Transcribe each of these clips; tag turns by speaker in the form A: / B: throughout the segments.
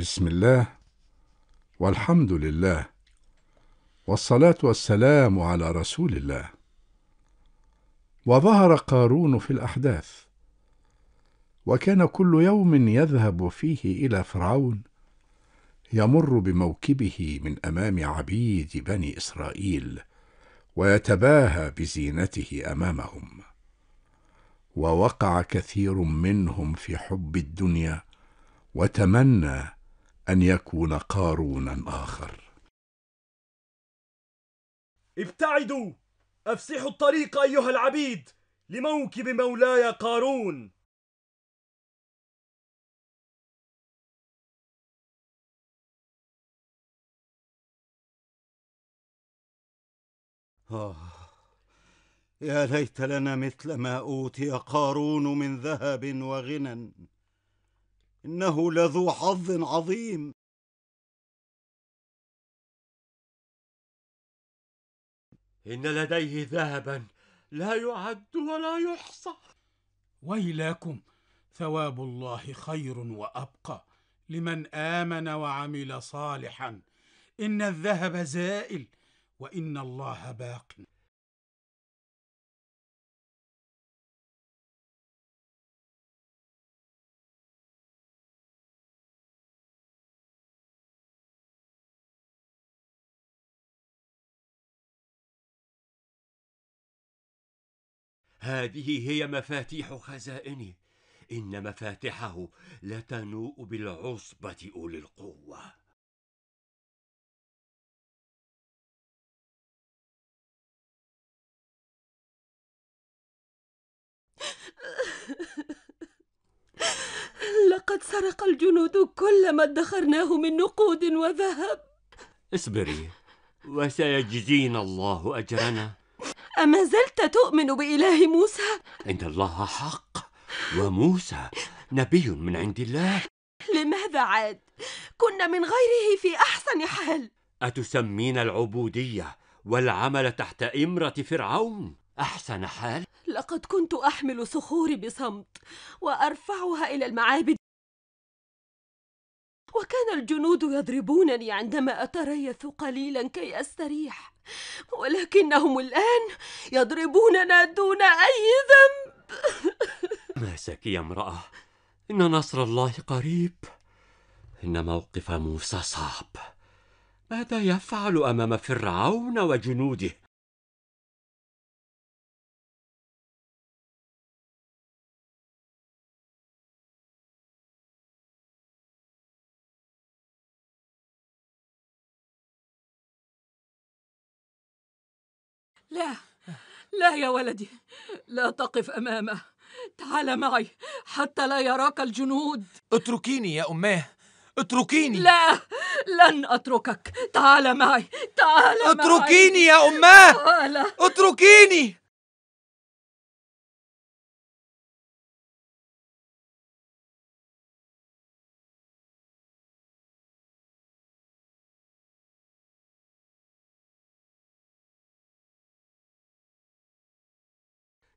A: بسم الله والحمد لله والصلاة والسلام على رسول الله وظهر قارون في الأحداث وكان كل يوم يذهب فيه إلى فرعون يمر بموكبه من أمام عبيد بني إسرائيل ويتباهى بزينته أمامهم ووقع كثير منهم في حب الدنيا وتمنى أن يكون قارونا آخر
B: ابتعدوا أفسحوا الطريق أيها العبيد لموكب
C: مولاي قارون
D: آه يا ليت لنا مثل ما أوتي قارون من ذهب وغنى إنه لذو
C: حظ عظيم إن لديه ذهبا لا يعد ولا يحصى
E: ويلاكم ثواب الله خير وأبقى لمن آمن وعمل صالحا إن الذهب زائل وإن الله باق
C: هذه
F: هي مفاتيح خزائني إن مفاتحه لتنوء
G: بالعصبة
C: أولي القوة
H: لقد سرق الجنود كل ما ادخرناه من نقود وذهب
G: اصبري وسيجزينا الله أجرنا
H: أما زلت تؤمن بإله موسى؟
G: إن الله حق وموسى نبي من عند الله
H: لماذا عاد؟ كنا من غيره في أحسن حال
G: أتسمين العبودية والعمل تحت إمرة فرعون أحسن حال؟
H: لقد كنت أحمل صخوري بصمت وأرفعها إلى المعابد وكان الجنود يضربونني عندما أتريث قليلا كي أستريح ولكنهم الآن يضربوننا دون أي ذنب
G: سك يا امرأة إن نصر الله قريب
F: إن موقف موسى صعب ماذا يفعل أمام فرعون
C: وجنوده
H: لا لا يا ولدي لا تقف امامه تعال معي حتى لا يراك الجنود اتركيني يا اماه اتركيني لا لن اتركك تعال معي تعال
C: اتركيني معي. يا اماه تعال. اتركيني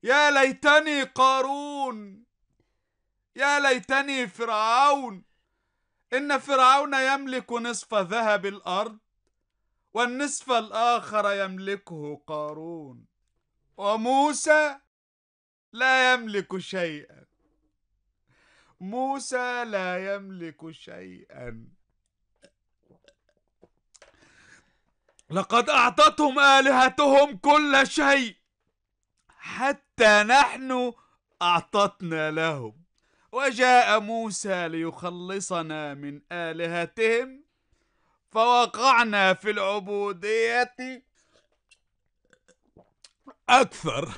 C: يا ليتني
B: قارون يا ليتني فرعون إن فرعون يملك نصف ذهب الأرض والنصف الآخر يملكه قارون وموسى لا يملك شيئا موسى لا يملك شيئا لقد أعطتهم آلهتهم كل شيء حتى نحن أعطتنا لهم وجاء موسى ليخلصنا من آلهتهم فوقعنا في العبودية أكثر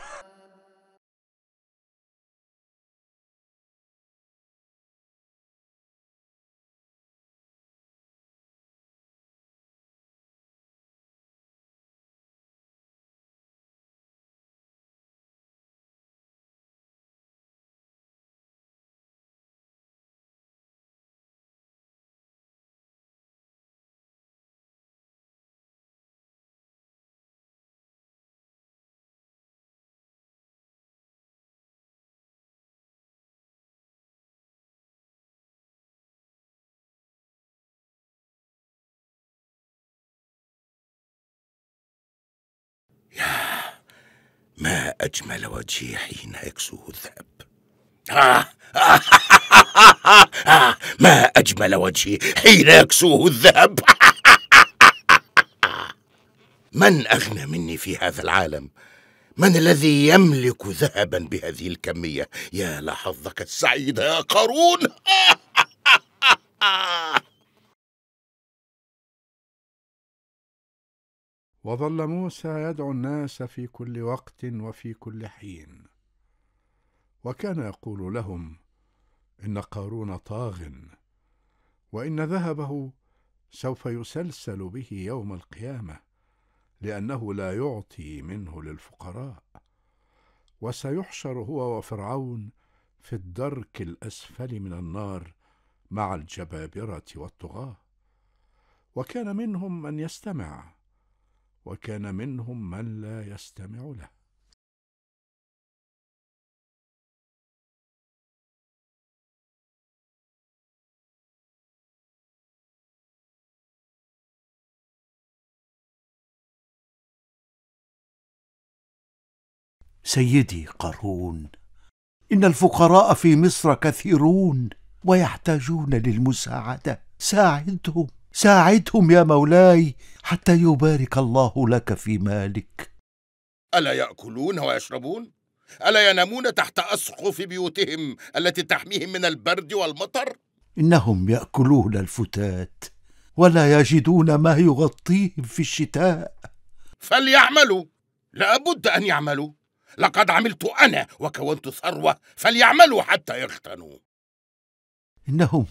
E: ما أجمل وجهي حين يكسوه الذئب ما أجمل وجهي حين يكسوه الذهب من أغنى مني في هذا العالم من الذي يملك ذهبا بهذه الكمية يا لحظك السعيد يا قارون
A: وظل موسى يدعو الناس في كل وقت وفي كل حين وكان يقول لهم ان قارون طاغ وان ذهبه سوف يسلسل به يوم القيامه لانه لا يعطي منه للفقراء وسيحشر هو وفرعون في الدرك الاسفل من النار مع الجبابره والطغاه وكان منهم من يستمع وكان منهم من لا يستمع له
C: سيدي قارون
D: ان الفقراء في مصر كثيرون ويحتاجون للمساعده ساعدهم ساعدهم يا مولاي حتى يبارك الله لك في مالك
E: الا ياكلون ويشربون الا ينامون تحت اسقف بيوتهم التي تحميهم من البرد والمطر
D: انهم ياكلون الفتات ولا يجدون ما يغطيهم في الشتاء
E: فليعملوا لابد ان يعملوا لقد عملت انا وكونت ثروه فليعملوا حتى يغتنوا
D: انهم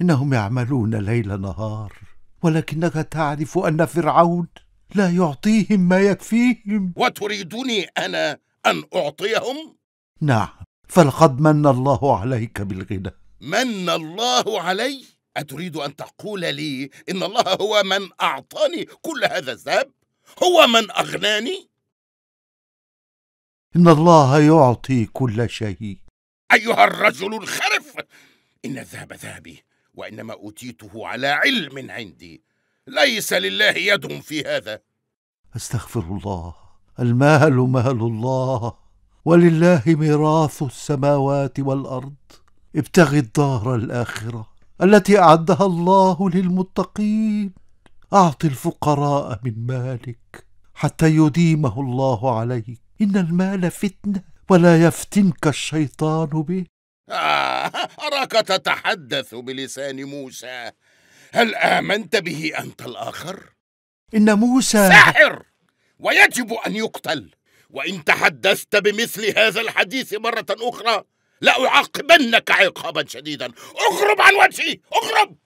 D: إنهم يعملون ليل نهار ولكنك تعرف أن فرعون لا يعطيهم ما يكفيهم
E: وتريدني أنا أن أعطيهم؟
D: نعم فلقد من الله عليك بالغنى
E: من الله علي؟ أتريد أن تقول لي إن الله هو من أعطاني كل هذا الذهب؟ هو من أغناني؟
D: إن الله يعطي كل شيء
E: أيها الرجل الخرف إن الذهب ذهبي وانما اوتيته على علم عندي ليس لله يد في هذا
D: استغفر الله المال مال الله ولله ميراث السماوات والارض ابتغ الدار الاخره التي اعدها الله للمتقين اعط الفقراء من مالك حتى يديمه الله عليك ان المال فتنه ولا يفتنك الشيطان به
E: آه أراك تتحدث بلسان موسى هل آمنت به أنت الآخر؟
D: إن موسى ساحر
E: ويجب أن يقتل وإن تحدثت بمثل هذا الحديث مرة أخرى لأعاقبنك عقابا شديدا اغرب عن وجهي اغرب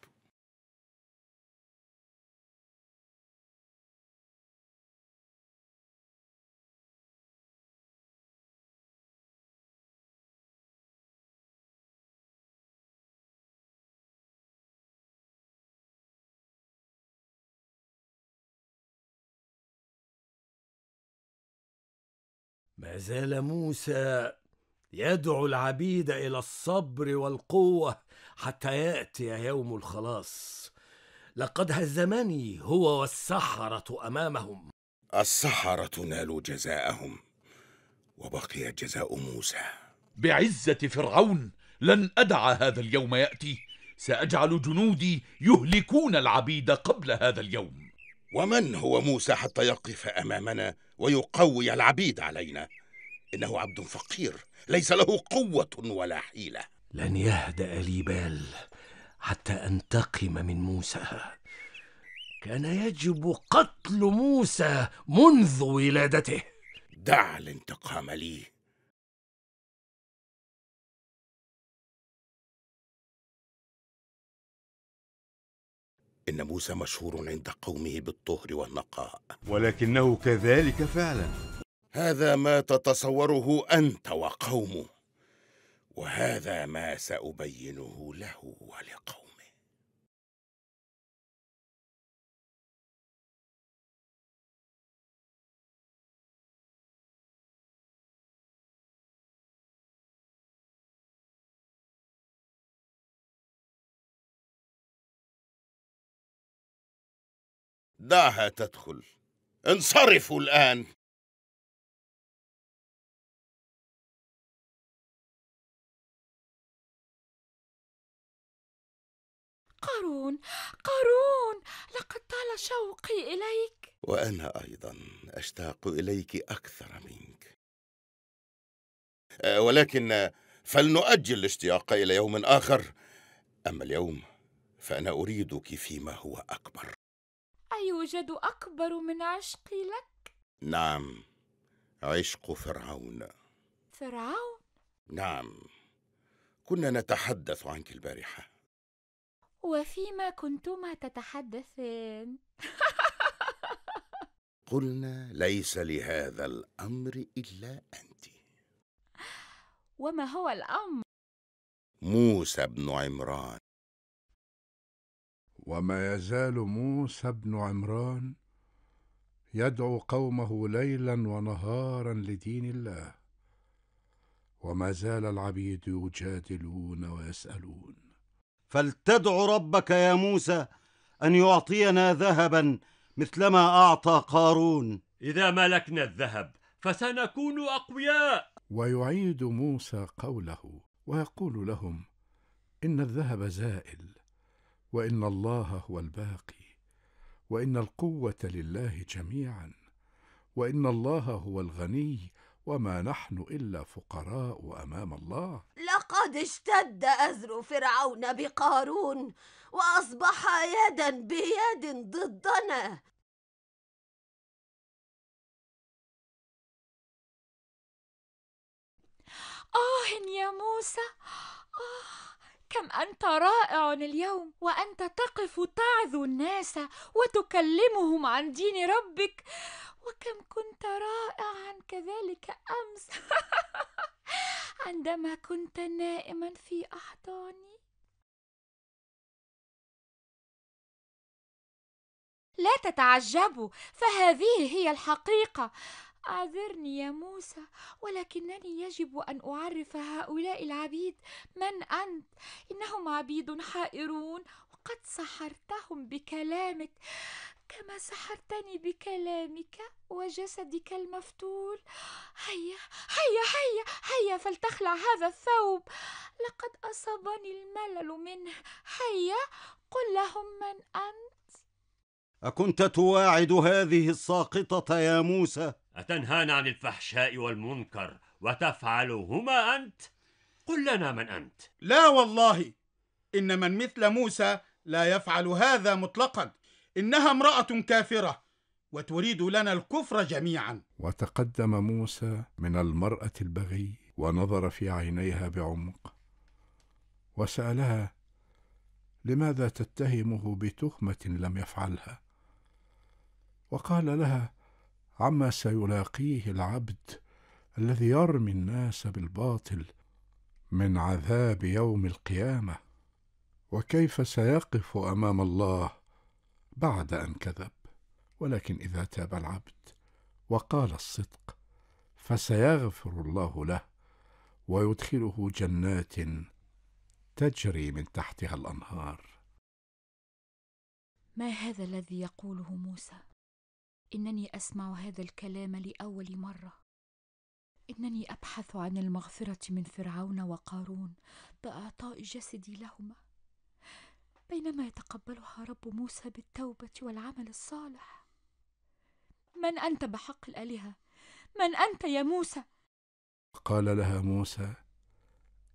C: ما زال موسى
I: يدعو العبيد الى الصبر والقوه حتى ياتي يوم الخلاص لقد هزمني هو والسحره امامهم
E: السحره نالوا جزاءهم وبقي جزاء موسى
J: بعزه فرعون لن ادع هذا اليوم ياتي ساجعل
E: جنودي يهلكون العبيد قبل هذا اليوم ومن هو موسى حتى يقف امامنا ويقوي العبيد علينا إنه عبد فقير ليس له قوة ولا حيلة
I: لن يهدأ لي بال حتى أنتقم من موسى كان يجب قتل موسى
C: منذ ولادته دع الانتقام لي
E: إن موسى مشهور عند قومه بالطهر والنقاء
K: ولكنه كذلك فعلا
E: هذا ما تتصوره انت وقومه وهذا ما سابينه له ولقومه
C: دعها تدخل انصرفوا الان
L: قارون قارون لقد طال شوقي اليك
E: وانا ايضا اشتاق اليك اكثر منك آه، ولكن فلنؤجل الاشتياق الى يوم اخر اما اليوم فانا اريدك فيما هو اكبر
L: ايوجد اكبر من عشقي لك
E: نعم عشق فرعون
L: فرعون
E: نعم كنا نتحدث عنك البارحه
L: وفيما كنتما تتحدثان
E: قلنا ليس لهذا الامر الا انت
L: وما هو الامر
A: موسى بن عمران وما يزال موسى بن عمران يدعو قومه ليلا ونهارا لدين الله وما زال العبيد يجادلون ويسالون فلتدع ربك
D: يا موسى ان يعطينا ذهبا مثلما اعطى قارون
G: اذا ملكنا الذهب فسنكون اقوياء
A: ويعيد موسى قوله ويقول لهم ان الذهب زائل وان الله هو الباقي وان القوه لله جميعا وان الله هو الغني وما نحن الا فقراء امام الله
H: لقد اشتد أزر فرعون بقارون وأصبح يدا بيد ضدنا
L: آه يا موسى آه كم أنت رائع اليوم وأنت تقف تعظ الناس وتكلمهم عن دين ربك وكم كنت رائعا كذلك امس عندما كنت نائما في احضاني لا تتعجبوا فهذه هي الحقيقه اعذرني يا موسى ولكنني يجب ان اعرف هؤلاء العبيد من انت انهم عبيد حائرون وقد سحرتهم بكلامك كما سحرتني بكلامك وجسدك المفتول هيا هيا هيا هيا فلتخلع هذا الثوب لقد أصابني الملل منه هيا قل لهم من
D: أنت أكنت تواعد هذه الساقطة
E: يا موسى
G: أتنهانا عن الفحشاء والمنكر وتفعلهما
E: أنت قل لنا من أنت لا والله إن من مثل موسى لا يفعل هذا مطلقا إنها امرأة كافرة وتريد لنا الكفر جميعا
A: وتقدم موسى من المرأة البغي ونظر في عينيها بعمق وسألها لماذا تتهمه بتهمة لم يفعلها وقال لها عما سيلاقيه العبد الذي يرمي الناس بالباطل من عذاب يوم القيامه وكيف سيقف امام الله بعد أن كذب ولكن إذا تاب العبد وقال الصدق فسيغفر الله له ويدخله جنات تجري من تحتها الأنهار
L: ما هذا الذي يقوله موسى إنني أسمع هذا الكلام لأول مرة إنني أبحث عن المغفرة من فرعون وقارون بإعطاء جسدي لهما بينما يتقبلها رب موسى بالتوبة والعمل الصالح من أنت بحق الآلهة؟ من أنت يا موسى؟
A: قال لها موسى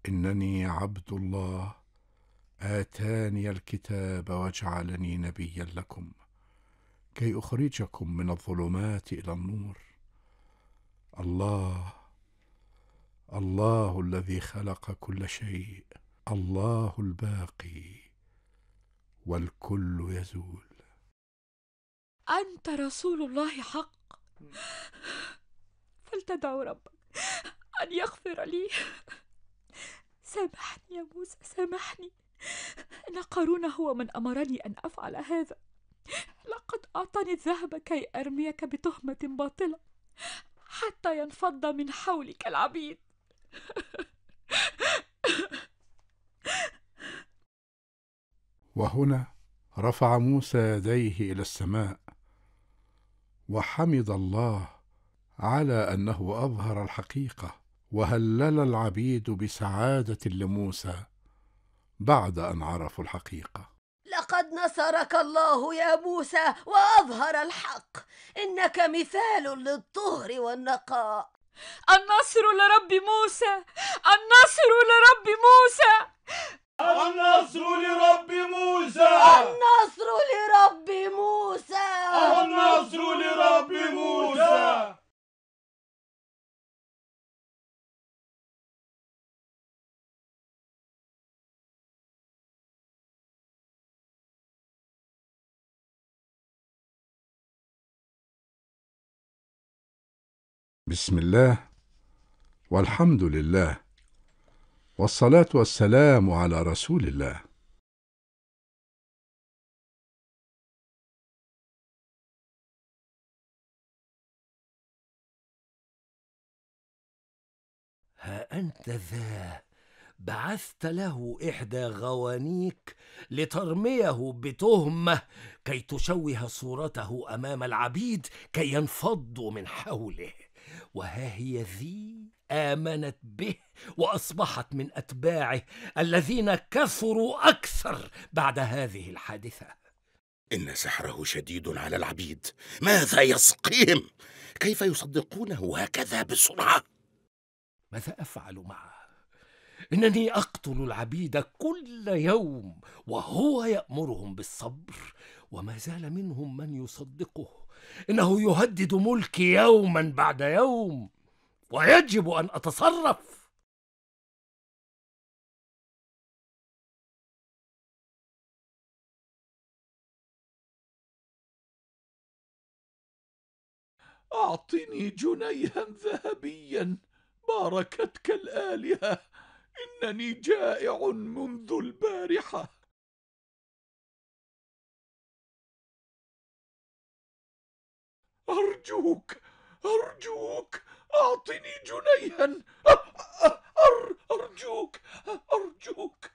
A: إنني عبد الله آتاني الكتاب وجعلني نبيا لكم كي أخرجكم من الظلمات إلى النور الله الله الذي خلق كل شيء الله الباقي والكل يزول
L: أنت رسول الله حق فلتدعو ربك أن يغفر لي سامحني يا موسى سامحني إن قارون هو من أمرني أن أفعل هذا لقد أعطاني الذهب كي أرميك بتهمة باطلة حتى ينفض من حولك العبيد
A: وهنا رفع موسى يديه الى السماء وحمد الله على انه اظهر الحقيقه وهلل العبيد بسعاده لموسى بعد ان عرفوا الحقيقه
H: لقد نصرك الله يا موسى واظهر الحق انك مثال للطهر والنقاء
L: النصر لرب
H: موسى
L: النصر لرب موسى
H: النصر لرب موسى النصر لرب موسى النصر لرب
C: موسى
A: بسم الله والحمد لله والصلاة والسلام على رسول الله
C: ها أنت ذا بعثت له إحدى غوانيك لترميه
I: بتهمة كي تشوه صورته أمام العبيد كي ينفضوا من حوله وها هي ذي امنت به واصبحت من اتباعه الذين كفروا اكثر بعد هذه
E: الحادثه ان سحره شديد على العبيد ماذا يسقيهم كيف يصدقونه هكذا بسرعه ماذا افعل معه
I: انني اقتل العبيد كل يوم وهو يامرهم بالصبر وما زال منهم من يصدقه انه يهدد
C: ملكي يوما بعد يوم ويجب أن أتصرف أعطني جنيها ذهبيا باركتك الآلهة إنني جائع منذ البارحة أرجوك أرجوك أعطني جنيها أرجوك أرجوك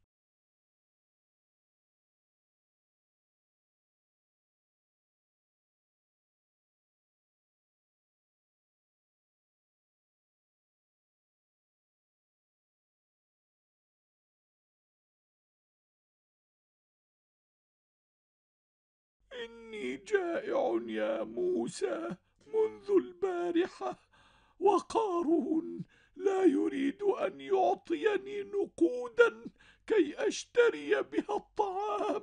C: إني جائع يا موسى
J: منذ البارحة وقارون لا يريد أن يعطيني نقودا كي أشتري بها الطعام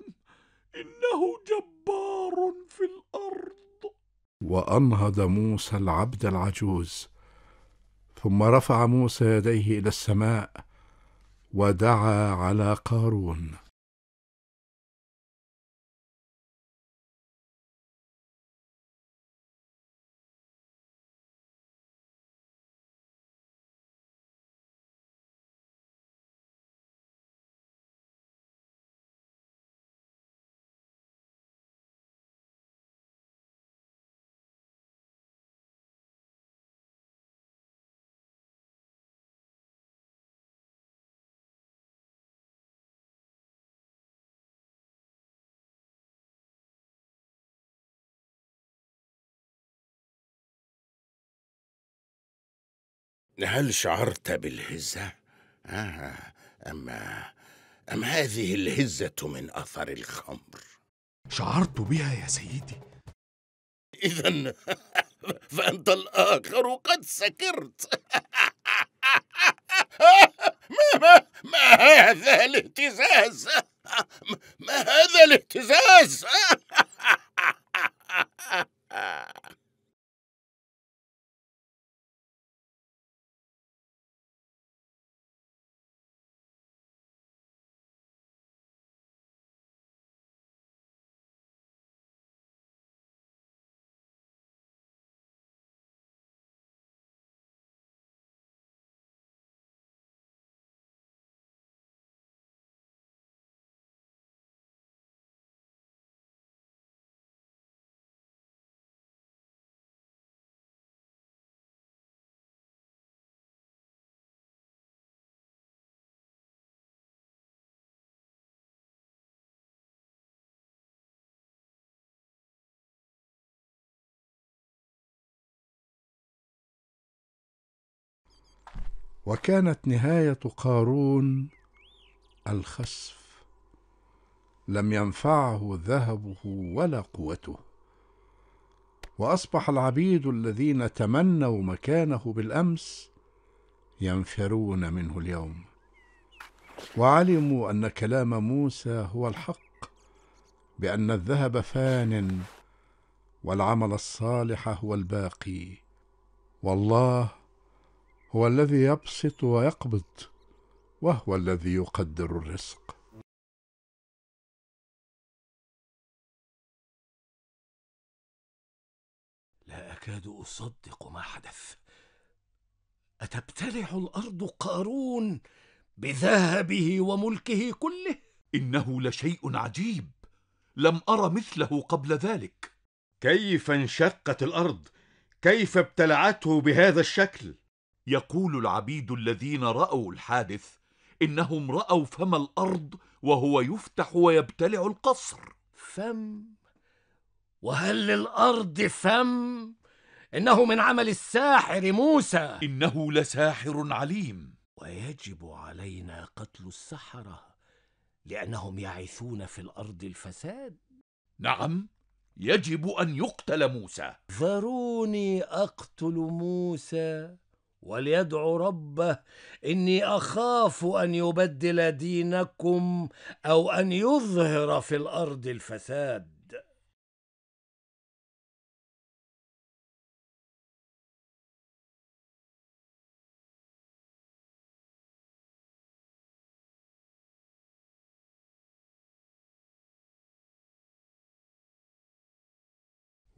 J: إنه جبار في الأرض
A: وأنهض موسى العبد العجوز ثم رفع موسى يديه إلى السماء ودعا على قارون
E: هل شعرت بالهزة؟ آه أما أم هذه الهزة من أثر الخمر؟ شعرت بها يا سيدي إذا فأنت الآخر قد سكرت ما, ما, ما هذا الاهتزاز ما هذا الاهتزاز
A: وكانت نهايه قارون الخسف لم ينفعه ذهبه ولا قوته واصبح العبيد الذين تمنوا مكانه بالامس ينفرون منه اليوم وعلموا ان كلام موسى هو الحق بان الذهب فان والعمل الصالح هو الباقي والله هو الذي يبسط ويقبض وهو الذي يقدر الرزق
C: لا اكاد اصدق ما حدث اتبتلع الارض قارون
J: بذهبه وملكه كله انه لشيء عجيب لم ار مثله قبل ذلك كيف انشقت الارض كيف ابتلعته بهذا الشكل يقول العبيد الذين رأوا الحادث إنهم رأوا فم الأرض وهو يفتح ويبتلع القصر فم وهل للأرض فم؟ إنه من عمل الساحر موسى إنه لساحر عليم
I: ويجب علينا قتل السحرة لأنهم يعثون في الأرض الفساد نعم يجب أن يقتل موسى ذروني أقتل موسى وليدع ربه اني اخاف ان يبدل دينكم او ان يظهر في الارض
C: الفساد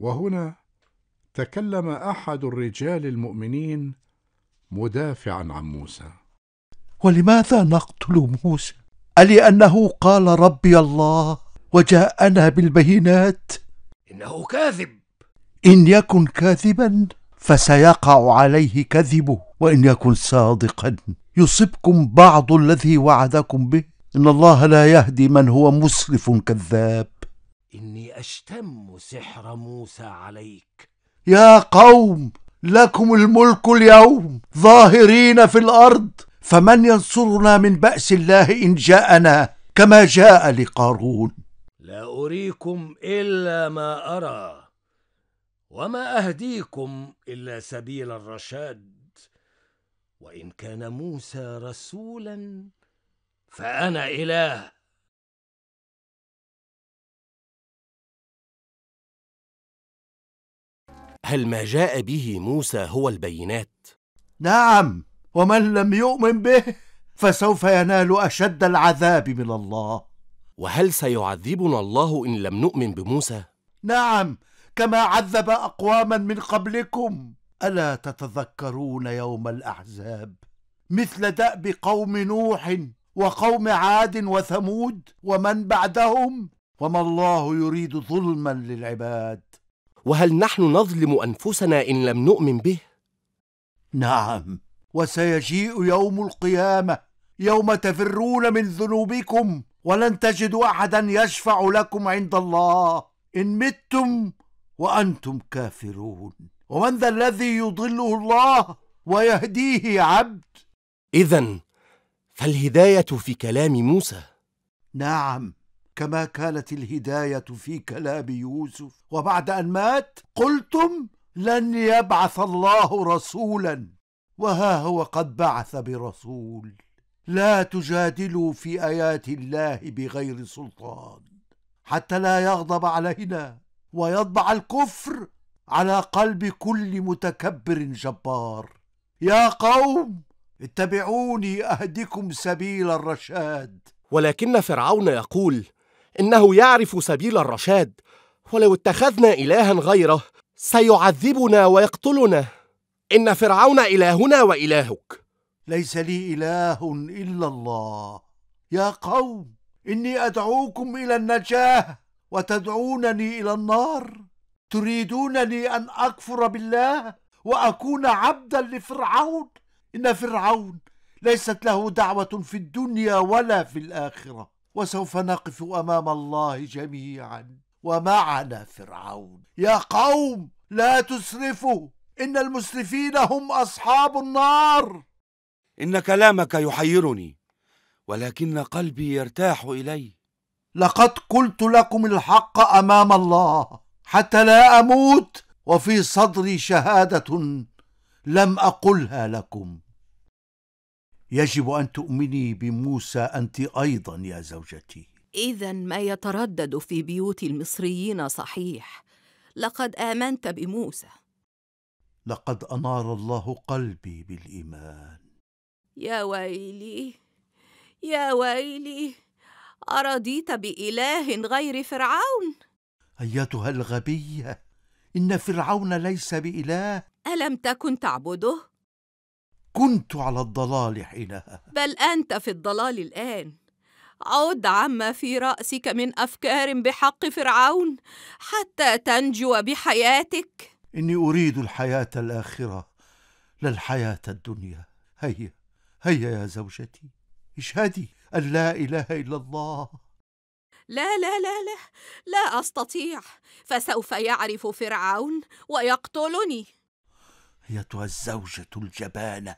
A: وهنا تكلم احد الرجال المؤمنين مدافعا عن موسى
D: ولماذا نقتل موسى أنه قال ربي الله وجاءنا بالبينات
I: إنه كاذب
D: إن يكن كاذبا فسيقع عليه كذبه وإن يكن صادقا يصبكم بعض الذي وعدكم به إن الله لا يهدي من هو مسرف كذاب
I: إني أشتم سحر موسى عليك
D: يا قوم لكم الملك اليوم ظاهرين في الارض فمن ينصرنا من باس الله ان جاءنا كما جاء لقارون
I: لا اريكم الا ما ارى وما اهديكم الا سبيل الرشاد وان كان موسى
C: رسولا فانا اله هل ما جاء
D: به موسى هو البينات؟ نعم ومن لم يؤمن به
M: فسوف ينال أشد العذاب من الله وهل سيعذبنا الله إن لم نؤمن بموسى؟
D: نعم كما عذب أقواما من قبلكم ألا تتذكرون يوم الأحزاب مثل دأب قوم نوح وقوم عاد وثمود ومن بعدهم وما الله يريد ظلما للعباد وهل نحن نظلم أنفسنا إن لم نؤمن به؟ نعم وسيجيء يوم القيامة يوم تفرون من ذنوبكم ولن تجدوا أحدا يشفع لكم عند الله إن متم وأنتم كافرون ومن ذا الذي
M: يضله الله ويهديه عبد إذا فالهداية في كلام موسى نعم كما كانت
D: الهدايه في كلام يوسف وبعد ان مات قلتم لن يبعث الله رسولا وها هو قد بعث برسول لا تجادلوا في ايات الله بغير سلطان حتى لا يغضب علينا ويطبع الكفر على قلب كل متكبر جبار يا قوم اتبعوني اهدكم
M: سبيل الرشاد ولكن فرعون يقول انه يعرف سبيل الرشاد ولو اتخذنا الها غيره سيعذبنا ويقتلنا ان فرعون الهنا والهك
D: ليس لي اله الا الله يا قوم اني ادعوكم الى النجاه وتدعونني الى النار تريدونني ان اكفر بالله واكون عبدا لفرعون ان فرعون ليست له دعوه في الدنيا ولا في الاخره وسوف نقف امام الله جميعا ومعنا فرعون يا قوم لا تسرفوا ان المسرفين هم اصحاب النار
B: ان كلامك يحيرني ولكن قلبي يرتاح الي لقد قلت لكم
D: الحق امام الله حتى لا اموت وفي صدري شهاده لم اقلها لكم يجب أن تؤمني بموسى أنت أيضا يا زوجتي
H: إذا ما يتردد في بيوت المصريين صحيح لقد آمنت بموسى
D: لقد أنار الله قلبي بالإيمان
H: يا ويلي يا ويلي أرضيت بإله غير فرعون
D: أيتها الغبية إن فرعون ليس بإله ألم تكن تعبده؟ كنت على الضلال حينها
H: بل أنت في الضلال الآن عد عما في رأسك من أفكار بحق فرعون حتى تنجو بحياتك
D: إني أريد الحياة الآخرة لا الحياة الدنيا هيا هيا يا زوجتي اشهدي أن لا إله إلا الله
H: لا لا لا لا لا أستطيع فسوف يعرف فرعون ويقتلني
D: أيتها الزوجة الجبانة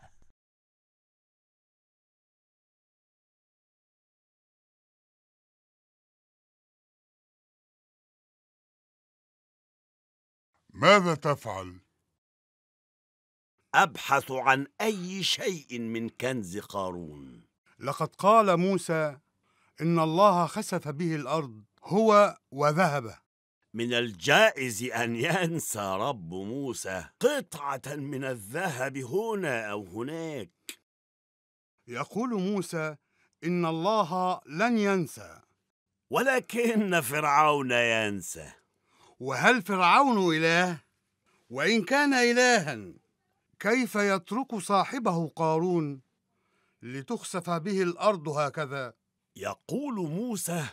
C: ماذا تفعل؟
F: أبحث عن أي شيء من كنز قارون
K: لقد قال موسى إن الله خسف به الأرض هو وذهب من الجائز أن ينسى رب موسى قطعة من الذهب هنا أو هناك يقول موسى إن الله لن ينسى ولكن فرعون ينسى وهل فرعون إله؟ وإن كان إلها كيف يترك صاحبه قارون لتخسف به الأرض هكذا؟ يقول موسى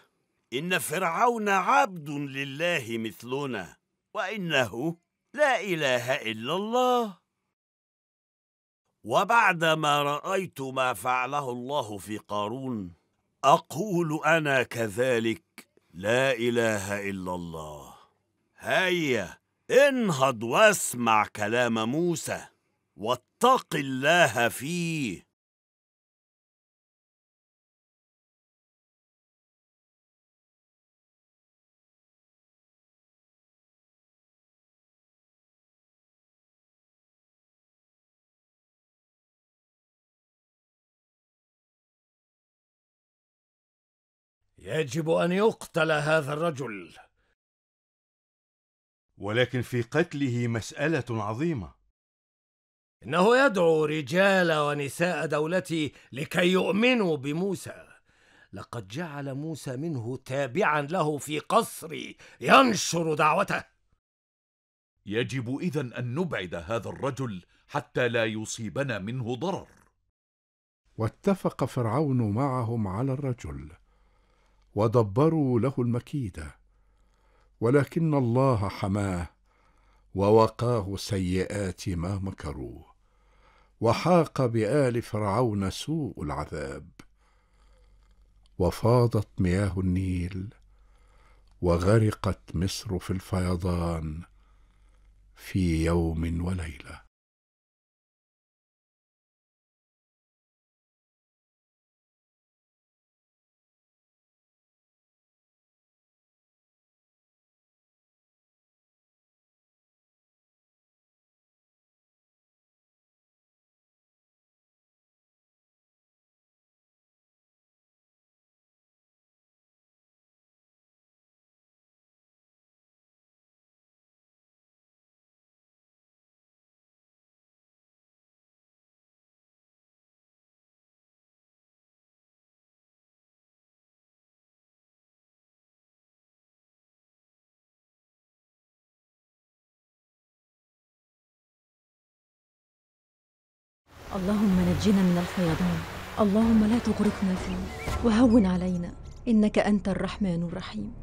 K: إن فرعون عبد لله مثلنا وإنه لا إله إلا الله وبعدما رأيت ما فعله الله في قارون أقول أنا كذلك لا إله إلا الله هيا انهض واسمع كلام
C: موسى واتق الله فيه يجب أن يقتل هذا الرجل
F: ولكن في قتله مسألة عظيمة
K: إنه
I: يدعو رجال ونساء دولتي لكي يؤمنوا بموسى لقد جعل موسى منه تابعا له في قصري
A: ينشر
J: دعوته يجب إذا أن نبعد هذا الرجل حتى لا يصيبنا منه ضرر
A: واتفق فرعون معهم على الرجل ودبروا له المكيده ولكن الله حماه ووقاه سيئات ما مكروه وحاق بال فرعون سوء العذاب وفاضت مياه النيل وغرقت مصر في الفيضان في يوم
C: وليله
N: اللهم نجنا من الفيضان اللهم لا تغرقنا فيه وهون علينا إنك أنت الرحمن الرحيم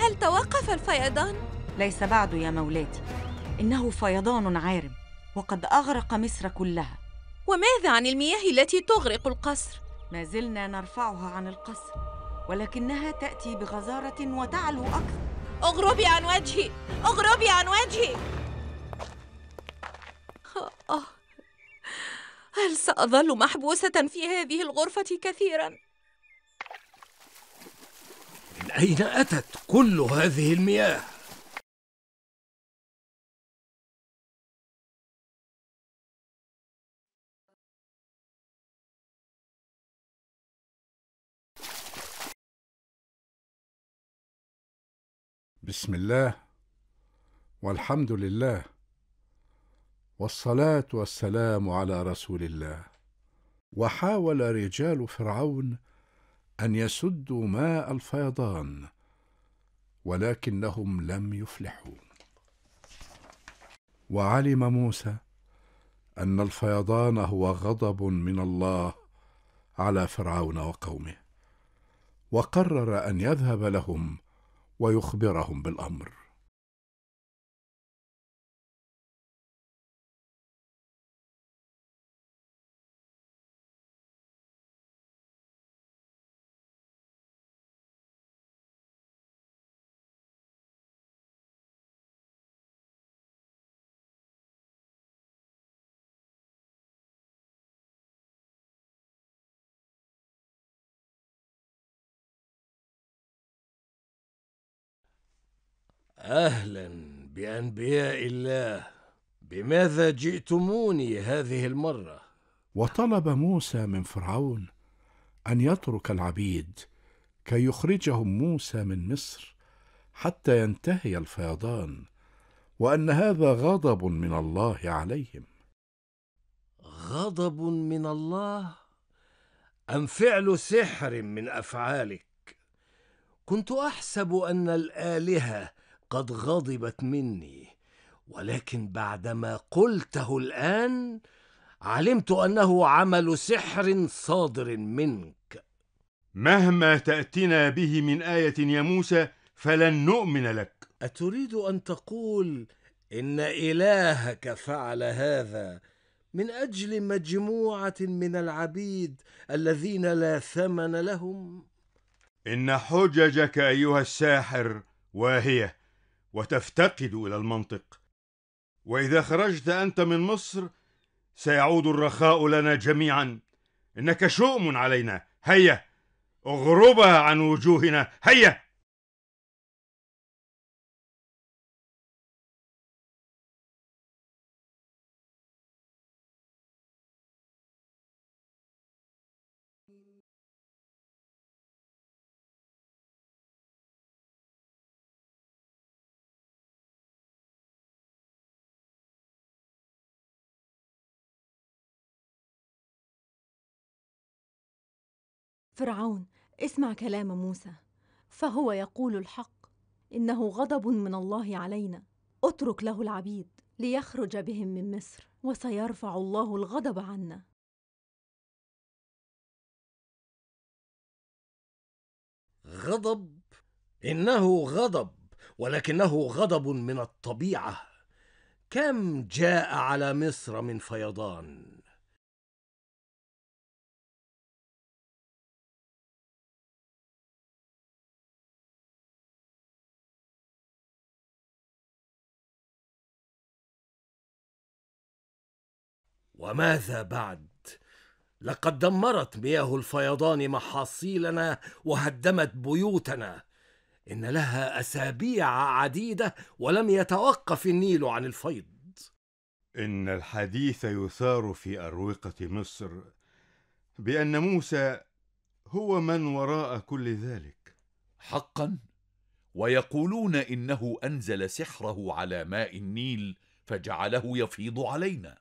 H: هل توقف الفيضان؟ ليس بعد يا مولاتي إنه فيضان عارم وقد أغرق مصر كلها وماذا عن المياه التي تغرق القصر؟ ما زلنا نرفعها عن القصر ولكنها تأتي بغزارة وتعلو أكثر اغربي عن وجهي
N: اغربي عن وجهي
H: آه. هل سأظل محبوسة في هذه الغرفة كثيرا؟
C: من أين أتت كل هذه المياه؟
A: بسم الله والحمد لله والصلاه والسلام على رسول الله وحاول رجال فرعون ان يسدوا ماء الفيضان ولكنهم لم يفلحوا وعلم موسى ان الفيضان هو غضب من الله على فرعون وقومه وقرر ان يذهب لهم ويخبرهم
C: بالامر أهلا بأنبياء الله بماذا جئتموني
I: هذه المرة؟
A: وطلب موسى من فرعون أن يترك العبيد كي يخرجهم موسى من مصر حتى ينتهي الفيضان وأن هذا غضب من الله عليهم
I: غضب من الله أم فعل سحر من أفعالك كنت أحسب أن الآلهة قد غضبت مني ولكن بعدما قلته الان
K: علمت انه عمل سحر صادر منك مهما تاتنا به من ايه يا موسى فلن نؤمن لك اتريد ان تقول ان
I: الهك فعل هذا من اجل مجموعه من العبيد الذين لا ثمن
K: لهم ان حججك ايها الساحر واهيه وتفتقد الى المنطق واذا خرجت انت من مصر سيعود الرخاء لنا جميعا انك شؤم علينا هيا
C: اغربها عن وجوهنا هيا
N: فرعون اسمع كلام موسى فهو يقول الحق انه غضب من الله علينا اترك له العبيد ليخرج بهم من مصر وسيرفع الله الغضب عنا
C: غضب انه غضب
I: ولكنه غضب من الطبيعه كم جاء على مصر من
C: فيضان وماذا بعد لقد دمرت مياه الفيضان
I: محاصيلنا وهدمت بيوتنا ان لها اسابيع
K: عديده ولم يتوقف النيل عن الفيض ان الحديث يثار في اروقه مصر بان موسى هو من وراء كل ذلك حقا ويقولون انه
F: انزل سحره على ماء النيل فجعله يفيض علينا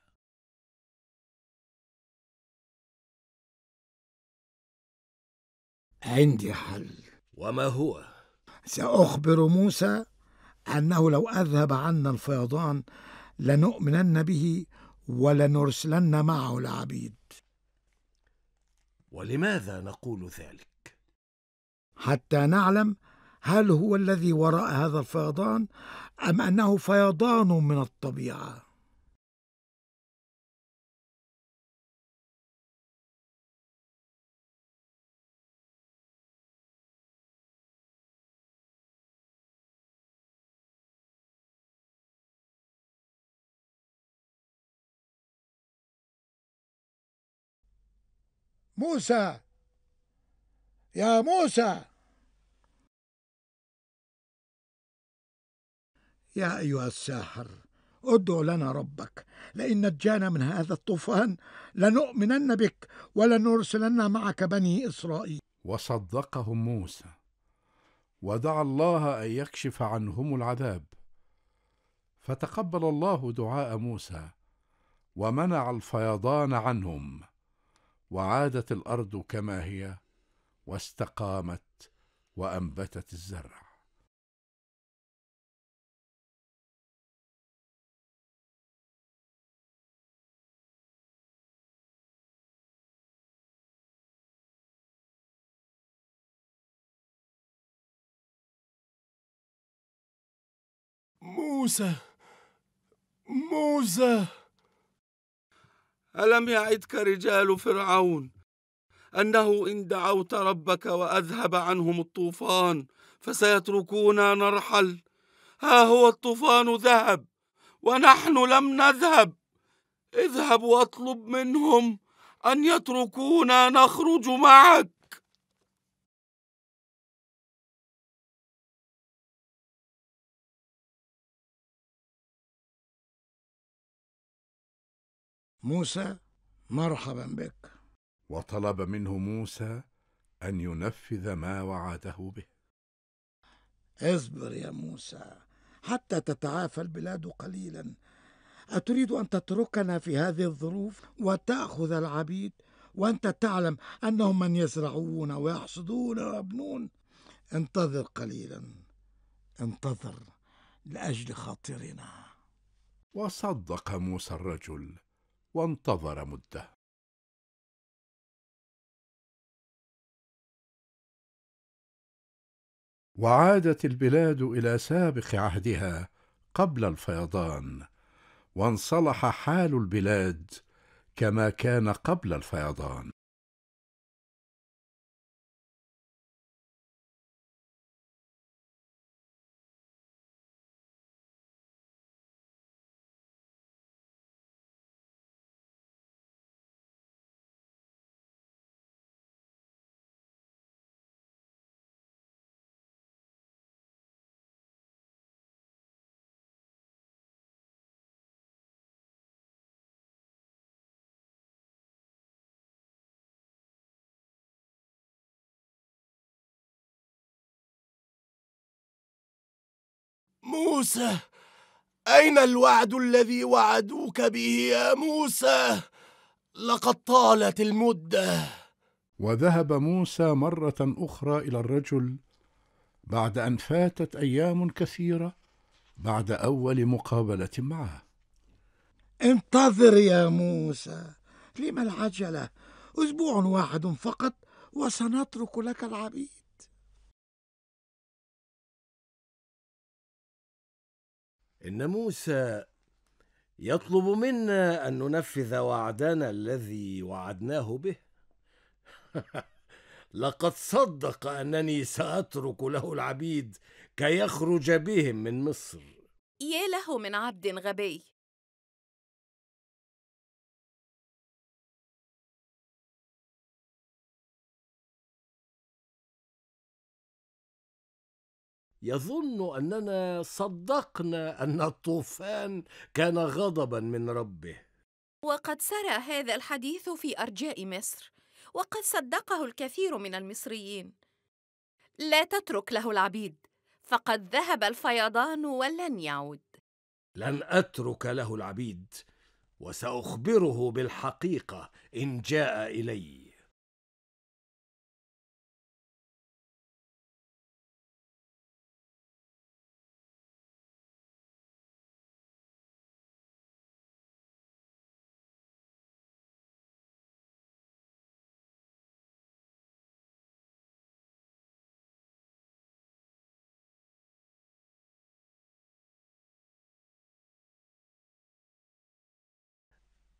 O: عندي حل
C: وما هو
O: سأخبر موسى أنه لو أذهب عنا الفيضان لنؤمنن به ولنرسلن معه العبيد
I: ولماذا نقول
O: ذلك حتى نعلم هل هو الذي وراء هذا الفيضان ام انه فيضان من الطبيعه موسى يا موسى يا أيها الساحر ادع لنا ربك لئن نجانا من هذا الطوفان لنؤمنن بك ولنرسلن معك بني إسرائيل
A: وصدقهم موسى ودعا الله أن يكشف عنهم العذاب فتقبل الله دعاء موسى ومنع الفيضان عنهم وعادت الارض كما هي واستقامت وانبتت الزرع
M: موسى موسى
B: ألم يعدك رجال فرعون أنه إن دعوت ربك وأذهب عنهم الطوفان فسيتركونا نرحل ها هو الطوفان ذهب ونحن لم نذهب اذهب واطلب منهم أن يتركونا نخرج معك
A: موسى مرحبا بك وطلب منه موسى ان ينفذ ما وعده به
O: اصبر يا موسى حتى تتعافى البلاد قليلا اتريد ان تتركنا في هذه الظروف وتاخذ العبيد وانت تعلم انهم من يزرعون ويحصدون ويبنون انتظر قليلا انتظر لاجل خاطرنا
A: وصدق موسى الرجل وانتظر مده وعادت البلاد الى سابق عهدها قبل الفيضان وانصلح حال البلاد كما كان قبل الفيضان
M: موسى أين الوعد الذي وعدوك به يا موسى؟ لقد طالت المدة
A: وذهب موسى مرة أخرى إلى الرجل بعد أن فاتت أيام كثيرة بعد أول مقابلة معه
O: انتظر يا موسى لما العجلة أسبوع واحد فقط وسنترك
C: لك العبيد ان موسى يطلب منا ان ننفذ
I: وعدنا الذي وعدناه به لقد صدق انني ساترك له العبيد كي يخرج بهم من
C: مصر
H: يا إيه له من عبد غبي
C: يظن اننا
I: صدقنا ان الطوفان كان غضبا من ربه
H: وقد سرى هذا الحديث في ارجاء مصر وقد صدقه الكثير من المصريين لا تترك له العبيد فقد ذهب الفيضان ولن يعود
I: لن اترك له العبيد وساخبره
C: بالحقيقه ان جاء الي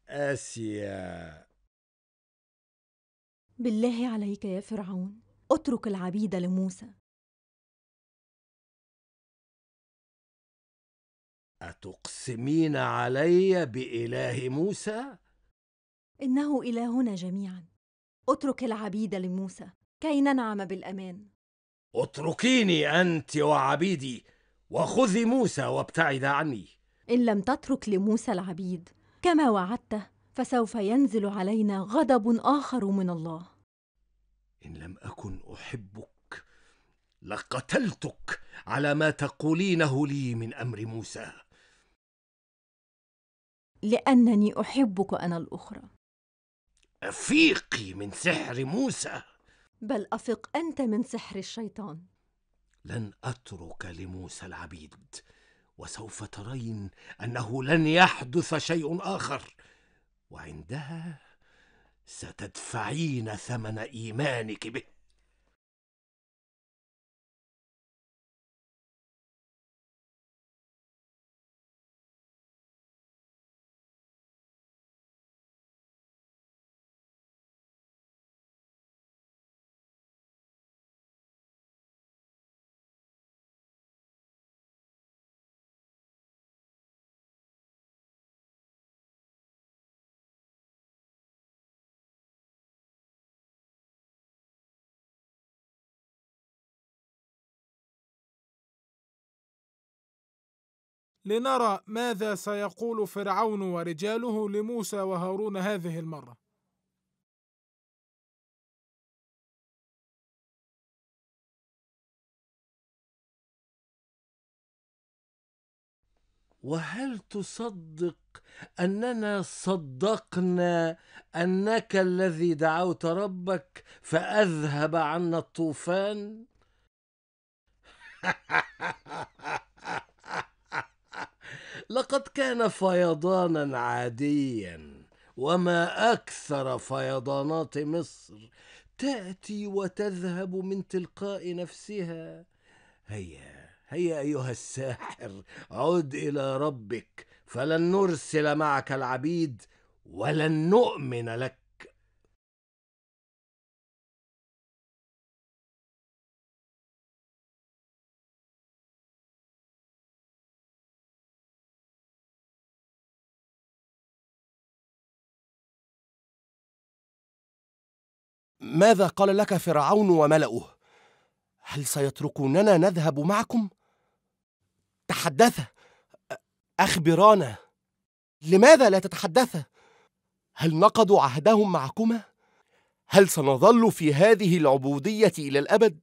C: آسيا بالله عليك يا فرعون اترك العبيد لموسى أتقسمين علي بإله موسى؟
N: إنه إلهنا جميعا اترك العبيد لموسى كي ننعم بالأمان
I: اتركيني أنت وعبيدي وخذي موسى وابتعد عني
N: إن لم تترك لموسى العبيد كما وعدته فسوف ينزل علينا غضب اخر من الله
I: ان لم اكن احبك لقتلتك على ما تقولينه لي
N: من امر موسى لانني احبك انا الاخرى افيقي من سحر موسى بل افق انت من سحر الشيطان
I: لن اترك لموسى العبيد وسوف ترين انه لن يحدث شيء اخر
C: وعندها ستدفعين ثمن ايمانك به
P: لنرى ماذا سيقول فرعون ورجاله لموسى وهارون هذه المره
C: وهل تصدق اننا
I: صدقنا انك الذي دعوت ربك فاذهب عنا الطوفان لقد كان فيضانا عاديا وما اكثر فيضانات مصر تاتي وتذهب من تلقاء نفسها هيا هيا ايها الساحر عد الى ربك فلن نرسل معك العبيد
C: ولن نؤمن لك ماذا قال لك فرعون
M: وملأه هل سيتركوننا نذهب معكم تحدث أخبرانا لماذا لا تتحدث هل نقضوا عهدهم معكما هل سنظل في هذه العبودية
C: إلى الأبد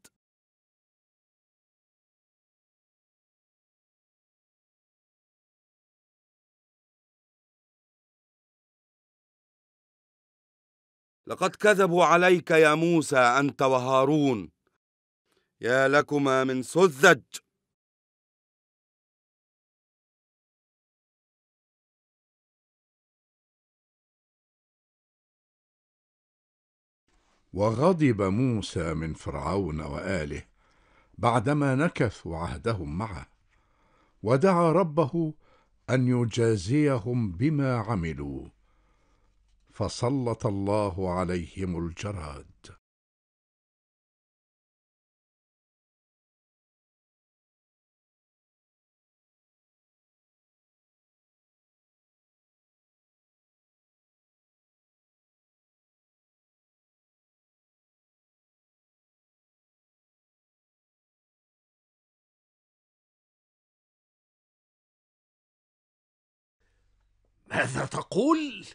C: لقد كذبوا عليك يا موسى أنت وهارون يا لكما من سذج
A: وغضب موسى من فرعون وآله بعدما نكثوا عهدهم معه ودعا ربه أن يجازيهم بما عملوا فسلط الله عليهم الجراد
C: ماذا تقول؟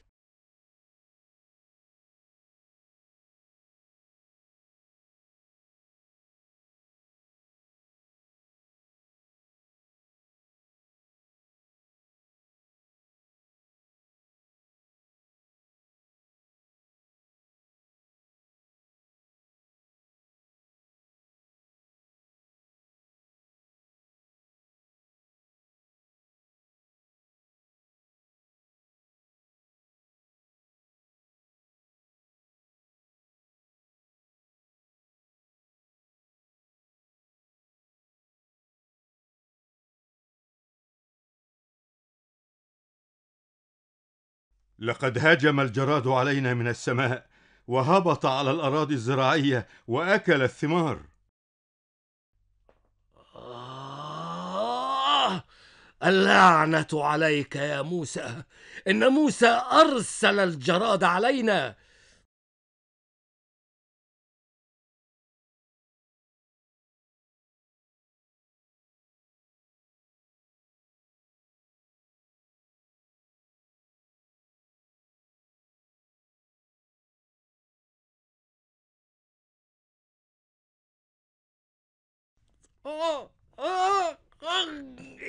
C: لقد
F: هاجم الجراد علينا من السماء وهبط على الاراضي الزراعيه واكل
K: الثمار
I: آه اللعنه عليك يا موسى ان موسى ارسل
C: الجراد علينا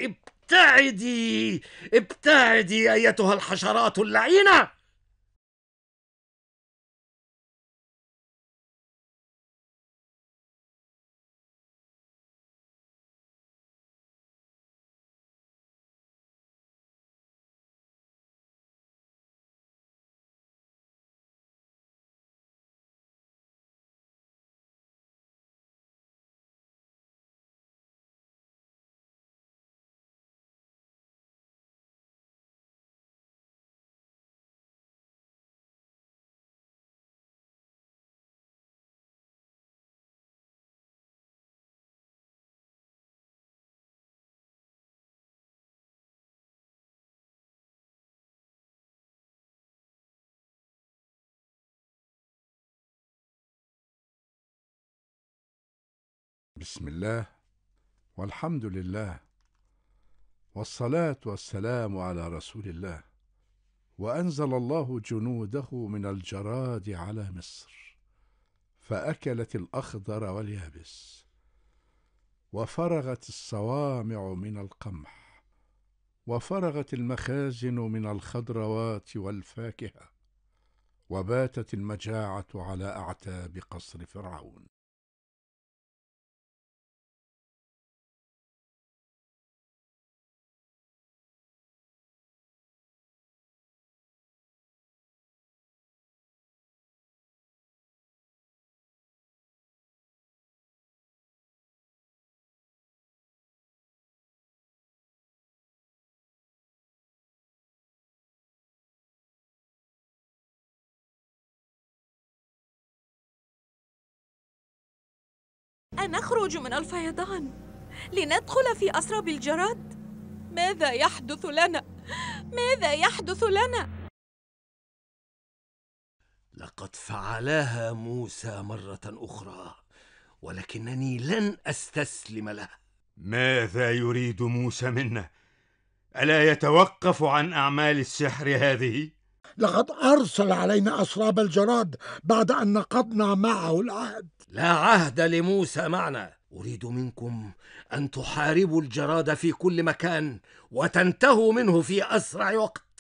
C: ابتعدي ابتعدي ايتها الحشرات اللعينه
A: بسم الله والحمد لله والصلاة والسلام على رسول الله وأنزل الله جنوده من الجراد على مصر فأكلت الأخضر واليابس وفرغت الصوامع من القمح وفرغت المخازن من الخضروات والفاكهة وباتت المجاعة على أعتاب قصر فرعون
H: أنخرج من الفيضان لندخل في أسراب الجراد؟ ماذا يحدث لنا؟ ماذا يحدث لنا؟
I: لقد فعلها موسى مرة أخرى
K: ولكنني لن أستسلم له ماذا يريد موسى منا؟ ألا يتوقف عن أعمال السحر هذه؟
O: لقد أرسل علينا أسراب الجراد بعد أن نقضنا معه العهد لا عهد
I: لموسى معنا أريد منكم أن تحاربوا الجراد في كل مكان
C: وتنتهوا منه في أسرع وقت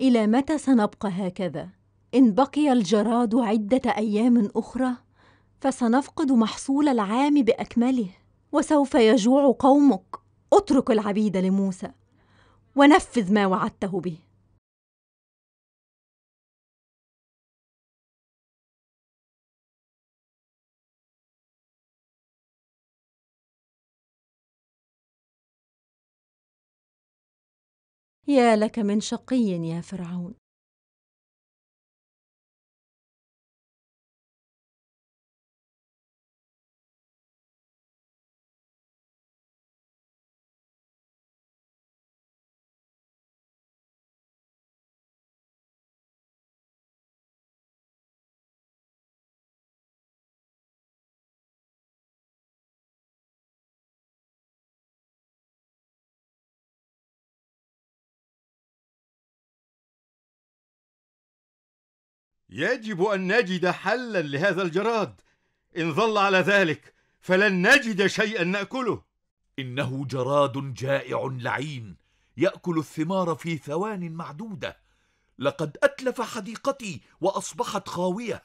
N: الى متى سنبقى هكذا ان بقي الجراد عده ايام اخرى فسنفقد محصول العام باكمله وسوف يجوع قومك اترك العبيد لموسى ونفذ ما وعدته به
C: يا لك من شقي يا فرعون يجب ان نجد حلا لهذا الجراد
F: ان ظل على ذلك فلن نجد شيئا ناكله انه
J: جراد جائع لعين ياكل الثمار في ثوان معدوده
C: لقد اتلف حديقتي واصبحت خاويه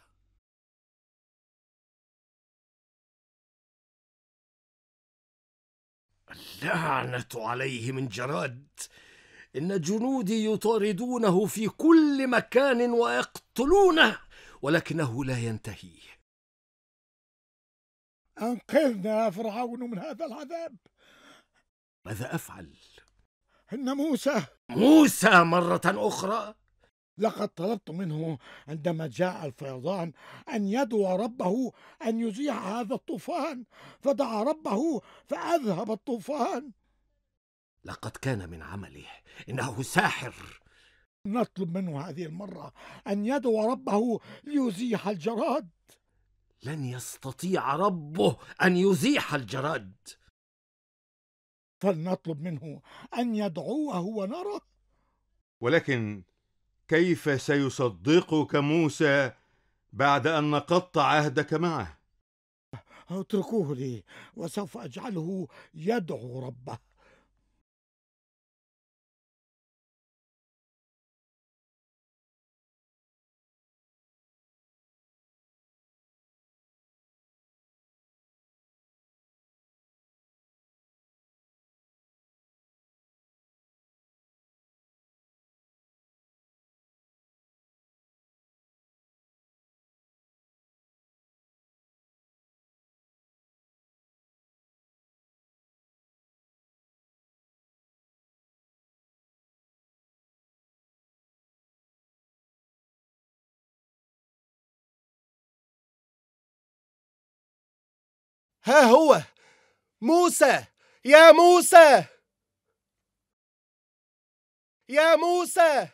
C: اللعنه عليه من جراد إن جنودي يطاردونه في
I: كل مكان ويقتلونه ولكنه لا ينتهي
O: أنقذنا يا فرعون من هذا العذاب
I: ماذا أفعل؟
O: إن موسى موسى مرة أخرى لقد طلبت منه عندما جاء الفيضان أن يدعو ربه أن يزيح هذا الطوفان فدعا ربه فأذهب الطوفان
I: لقد كان من عمله انه ساحر
O: نطلب منه هذه المره ان يدعو ربه ليزيح الجراد
I: لن يستطيع ربه ان يزيح الجراد
O: فلنطلب منه ان يدعوه ونرى
K: ولكن كيف سيصدقك موسى بعد ان نقضت عهدك
C: معه
O: اتركوه لي وسوف اجعله يدعو
C: ربه ها هو موسى يا موسى يا موسى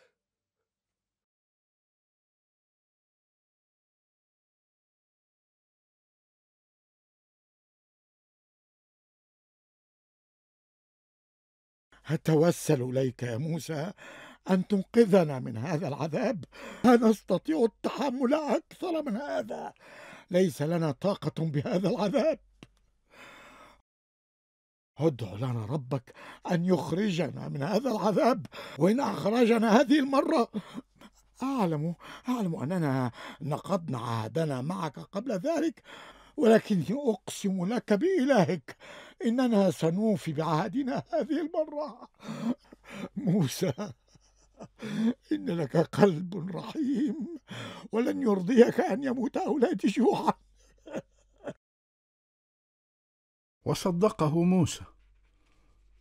O: أتوسل إليك يا موسى أن تنقذنا من هذا العذاب لا نستطيع التحمل أكثر من هذا ليس لنا طاقة بهذا العذاب ادع لنا ربك أن يخرجنا من هذا العذاب وإن أخرجنا هذه المرة أعلم أعلم أننا نقضنا عهدنا معك قبل ذلك ولكني أقسم لك بإلهك إننا سنوفي بعهدنا هذه المرة موسى إن لك قلب رحيم ولن يرضيك أن يموت أولادي جوعاً وصدقه
A: موسى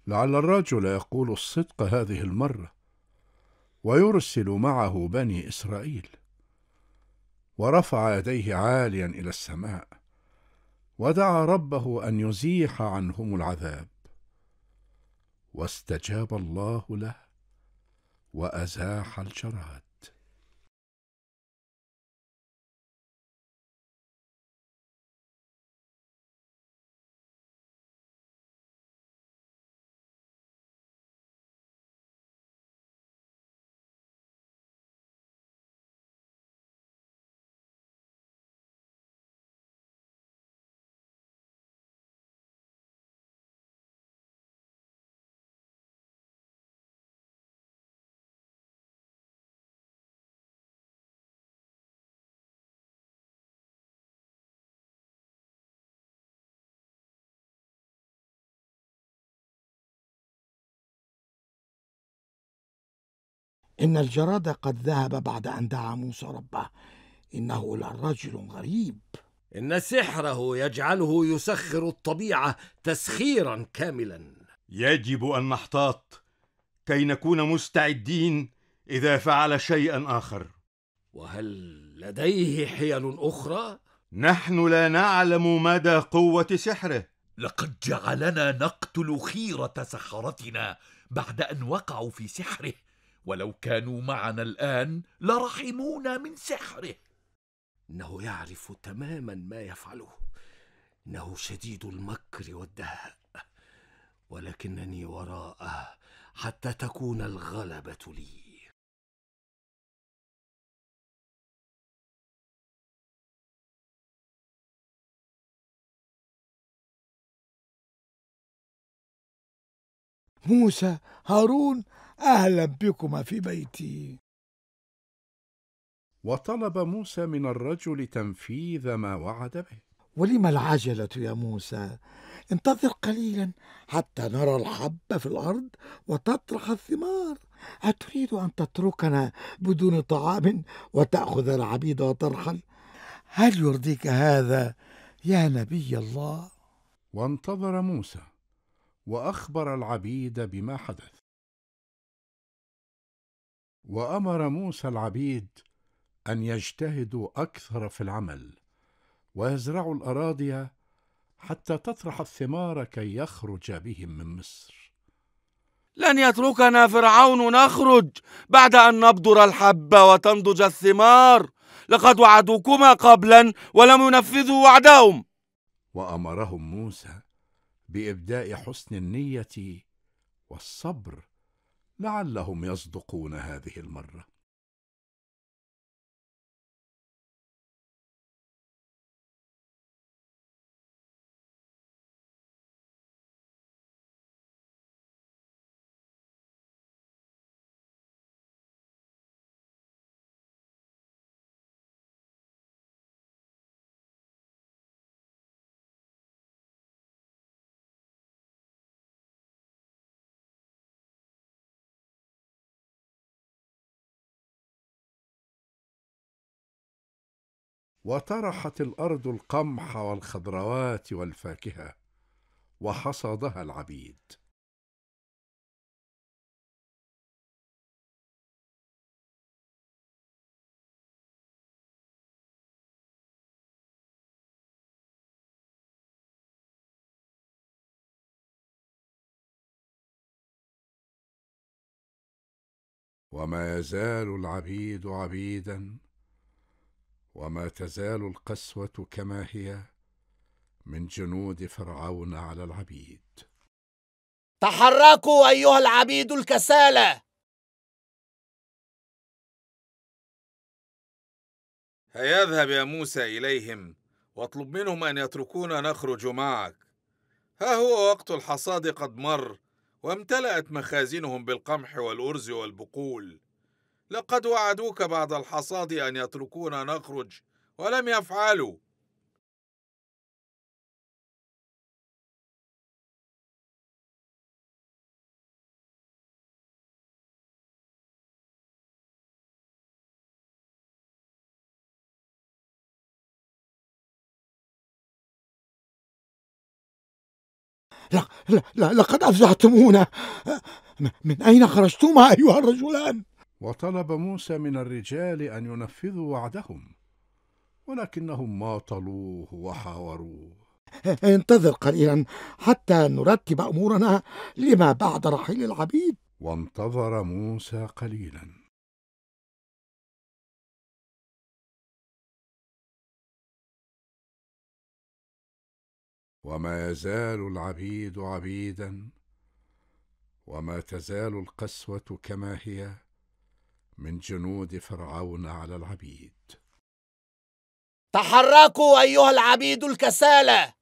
A: لعل الرجل يقول الصدق هذه المره ويرسل معه بني اسرائيل ورفع يديه عاليا الى السماء ودعا ربه ان يزيح عنهم العذاب واستجاب الله له وازاح الجراد
C: إن الجراد قد
O: ذهب بعد أن دعا موسى ربه إنه لرجل غريب
I: إن
K: سحره يجعله يسخر الطبيعة تسخيرا كاملا يجب أن نحتاط كي نكون مستعدين إذا فعل شيئا آخر وهل لديه حيل أخرى؟ نحن لا نعلم مدى قوة سحره لقد جعلنا نقتل خيرة
J: سحرتنا بعد أن وقعوا في سحره ولو كانوا معنا الان لرحمونا من سحره انه يعرف تماما ما
I: يفعله انه شديد المكر والدهاء ولكنني
C: وراءه حتى تكون الغلبه لي
O: موسى هارون أهلا بكما في بيتي
A: وطلب موسى من الرجل تنفيذ ما وعد به
O: ولم العجلة يا موسى انتظر قليلا حتى نرى الحبة في الأرض وتطرح الثمار أتريد أن تتركنا بدون طعام وتأخذ العبيد وترحل هل يرضيك هذا يا نبي الله وانتظر موسى وأخبر
A: العبيد بما حدث وامر موسى العبيد ان يجتهدوا اكثر في العمل ويزرعوا الاراضي حتى تطرح الثمار كي يخرج بهم من مصر
B: لن يتركنا فرعون نخرج بعد ان نبدر الحب وتنضج الثمار لقد وعدوكما قبلا ولم ينفذوا وعدهم
A: وامرهم موسى بابداء حسن النيه والصبر لعلهم يصدقون هذه المره وطرحت الارض القمح والخضروات والفاكهه وحصدها العبيد وما يزال العبيد عبيدا وما تزال القسوه كما هي من جنود فرعون على العبيد
C: تحركوا ايها العبيد الكسالى
F: هيذهب يا موسى اليهم واطلب
J: منهم ان يتركونا نخرج معك ها هو وقت الحصاد قد مر وامتلأت مخازنهم بالقمح والأرز والبقول لقد
F: وعدوك بعد الحصاد أن يتركونا نخرج ولم يفعلوا
C: لا لا لقد أفزعتمونا من أين خرجتما أيها الرجلان؟
A: وطلب موسى من الرجال أن ينفذوا وعدهم ولكنهم ماطلوه وحاوروه
O: انتظر قليلا حتى نرتب أمورنا لما بعد رحيل العبيد
A: وانتظر موسى قليلا وما يزال العبيد عبيدا وما تزال القسوة كما هي من جنود فرعون على العبيد
D: تحركوا ايها العبيد
C: الكسالى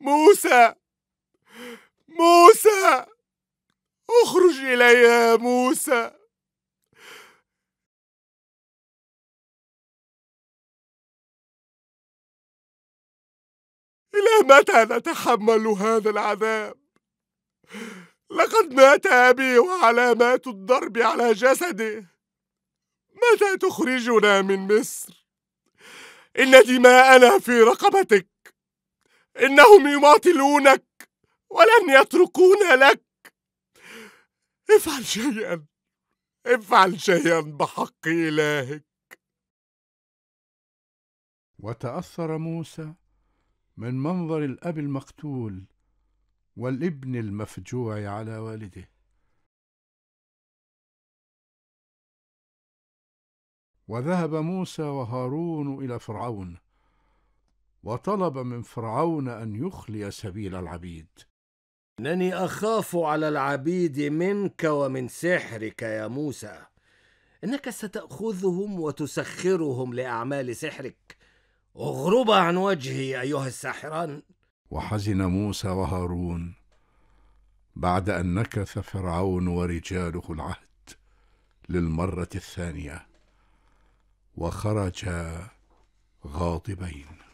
C: موسى موسى اخرج الي يا موسى
M: الى متى نتحمل هذا العذاب لقد مات ابي وعلامات الضرب على جسده متى تخرجنا من مصر ان دماءنا في رقبتك انهم يماطلونك ولن يتركون لك افعل شيئا افعل شيئا
F: بحق إلهك
A: وتأثر موسى من منظر الأب المقتول والابن المفجوع على والده وذهب موسى وهارون إلى فرعون وطلب من فرعون أن يخلي سبيل العبيد انني
I: اخاف على العبيد منك ومن سحرك يا موسى انك ستاخذهم وتسخرهم لاعمال سحرك اغرب عن وجهي ايها الساحران
A: وحزن موسى وهارون بعد ان نكث فرعون ورجاله العهد للمره الثانيه وخرجا غاضبين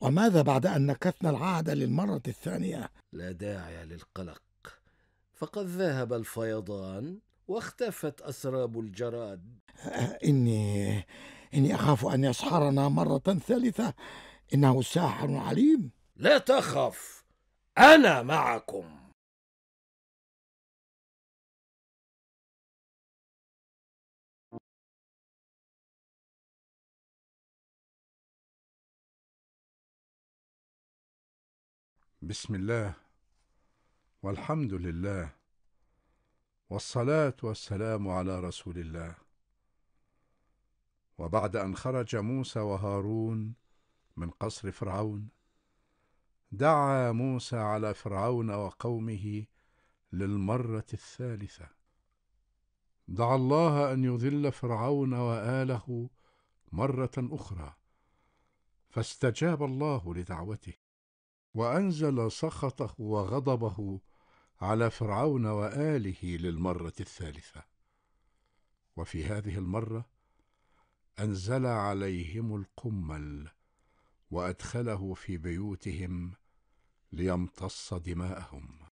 O: وماذا بعد أن نكثنا العهد للمرة الثانية؟
C: لا داعي للقلق
I: فقد ذهب الفيضان واختفت أسراب الجراد
O: إني إني أخاف أن يسحرنا مرة ثالثة إنه ساحر عليم
C: لا تخف أنا معكم
A: بسم الله والحمد لله والصلاة والسلام على رسول الله وبعد أن خرج موسى وهارون من قصر فرعون دعا موسى على فرعون وقومه للمرة الثالثة دعا الله أن يذل فرعون وآله مرة أخرى فاستجاب الله لدعوته وأنزل سخطه وغضبه على فرعون وآله للمرة الثالثة وفي هذه المرة أنزل عليهم القمل وأدخله في بيوتهم ليمتص دماءهم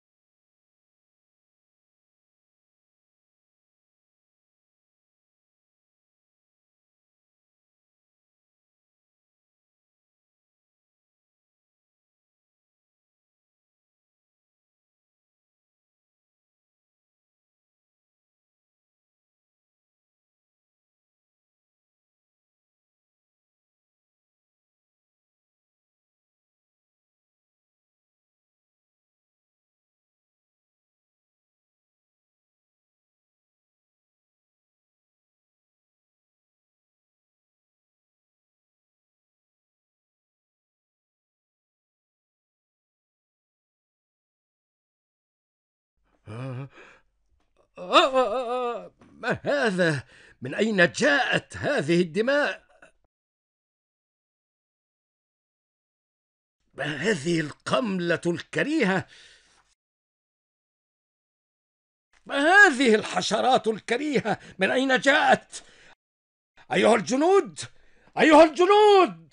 C: ما هذا؟ من أين جاءت هذه الدماء؟ ما هذه القملة الكريهة؟ ما هذه الحشرات الكريهة؟ من أين جاءت؟ أيها الجنود! أيها الجنود!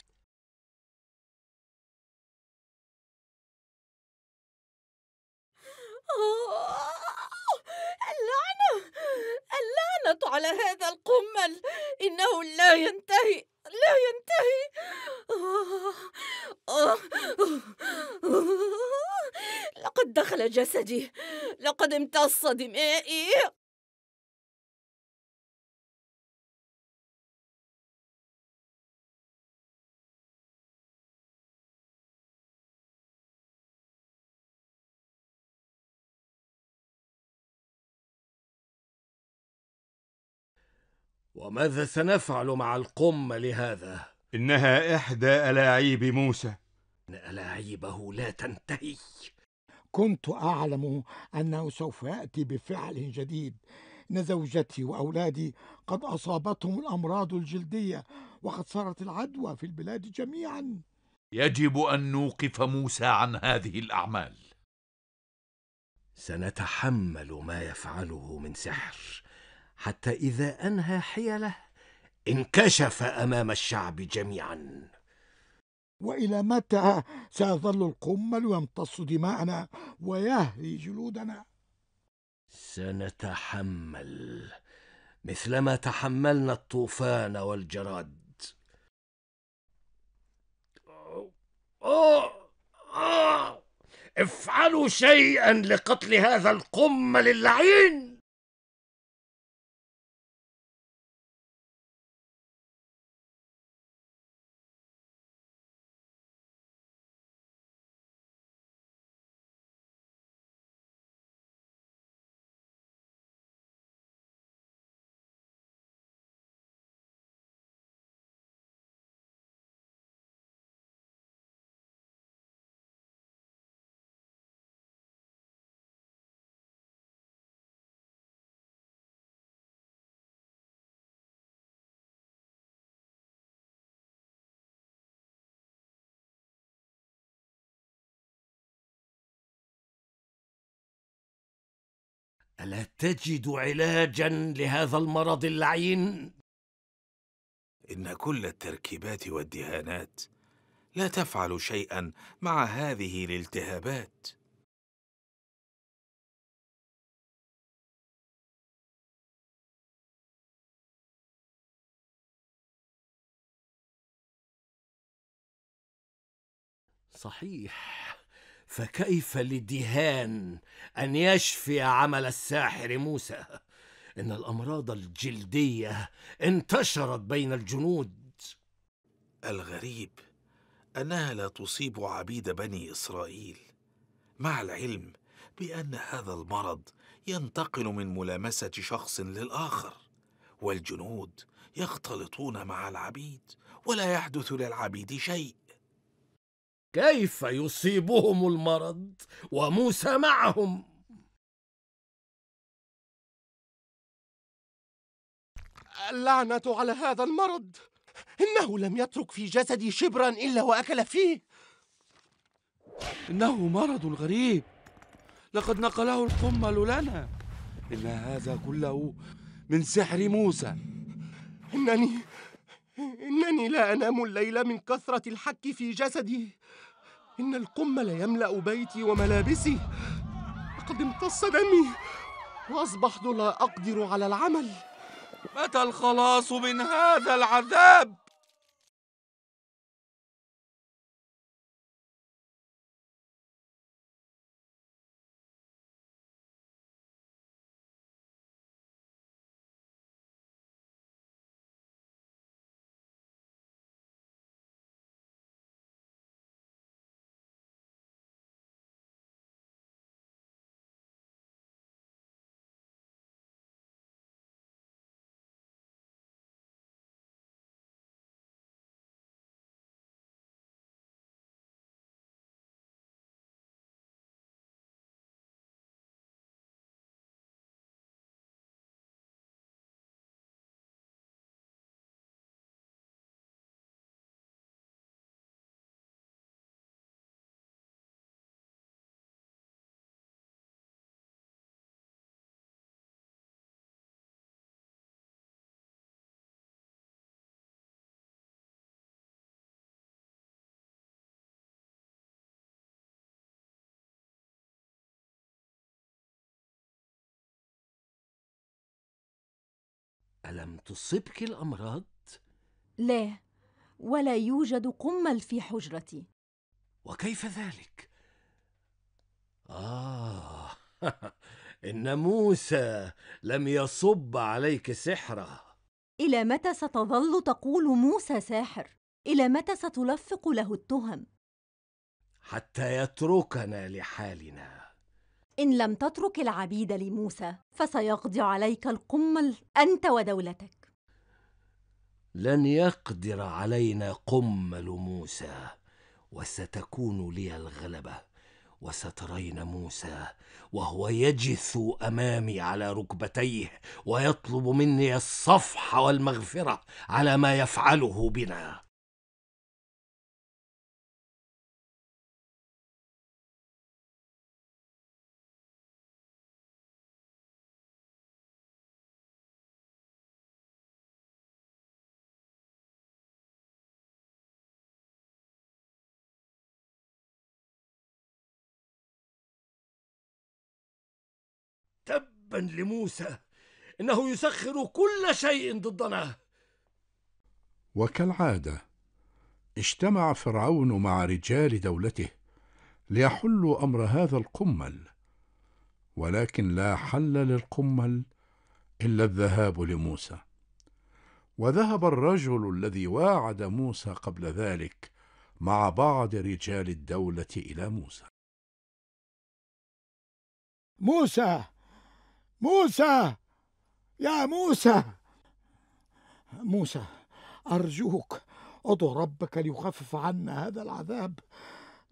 H: اللعنة اللعنة على هذا القمل إنه لا ينتهي لا ينتهي لقد دخل جسدي لقد امتص دمائي
F: وماذا سنفعل مع القمة لهذا؟
C: انها احدى الاعيب
K: موسى
G: ان الاعيبه لا تنتهي
O: كنت اعلم انه سوف ياتي بفعل جديد ان زوجتي واولادي قد اصابتهم الامراض الجلديه وقد صارت العدوى في البلاد جميعا
J: يجب ان نوقف موسى عن هذه الاعمال سنتحمل
I: ما يفعله من سحر حتى إذا أنهى حيله انكشف أمام الشعب جميعا
O: وإلى متى سيظل القمل يمتص دماءنا ويهري
I: جلودنا؟ سنتحمل مثلما تحملنا الطوفان والجراد
C: افعلوا شيئا لقتل هذا القمل اللعين الا تجد علاجا لهذا المرض اللعين
J: ان كل التركيبات والدهانات لا
C: تفعل شيئا مع هذه الالتهابات صحيح فكيف لدهان
I: ان يشفي عمل الساحر موسى ان الامراض الجلديه انتشرت بين الجنود الغريب
J: انها لا تصيب عبيد بني اسرائيل مع العلم بان هذا المرض ينتقل من ملامسه شخص للاخر والجنود يختلطون مع العبيد ولا يحدث للعبيد شيء
C: كيف يصيبهم المرض وموسى معهم
M: اللعنة على هذا المرض إنه لم يترك في جسدي شبرا إلا وأكل فيه
B: إنه مرض غريب
M: لقد نقله القمل لنا إن هذا كله من سحر موسى إنني إنني لا أنام الليل من كثرة الحك في جسدي إن القمل يملأ بيتي وملابسي لقد امتص دمي وأصبحت لا أقدر على العمل متى
B: الخلاص من هذا العذاب
C: ألم تصبك الأمراض؟
N: لا ولا يوجد قمل في حجرتي
I: وكيف ذلك؟ آه إن موسى لم يصب عليك سحره
N: إلى متى ستظل تقول موسى ساحر؟ إلى متى ستلفق له التهم؟
I: حتى يتركنا لحالنا
N: إن لم تترك العبيد لموسى فسيقضي عليك القمل أنت ودولتك
I: لن يقدر علينا قمل موسى وستكون لي الغلبة وسترين موسى وهو يجث امامي على ركبتيه ويطلب مني الصفح
C: والمغفره على ما يفعله بنا تبا لموسى انه يسخر كل شيء
I: ضدنا
A: وكالعاده اجتمع فرعون مع رجال دولته ليحلوا امر هذا القمل ولكن لا حل للقمل الا الذهاب لموسى وذهب الرجل الذي واعد موسى قبل ذلك مع بعض رجال الدوله الى موسى
O: موسى موسى يا موسى موسى أرجوك ادعو ربك ليخفف عنا هذا العذاب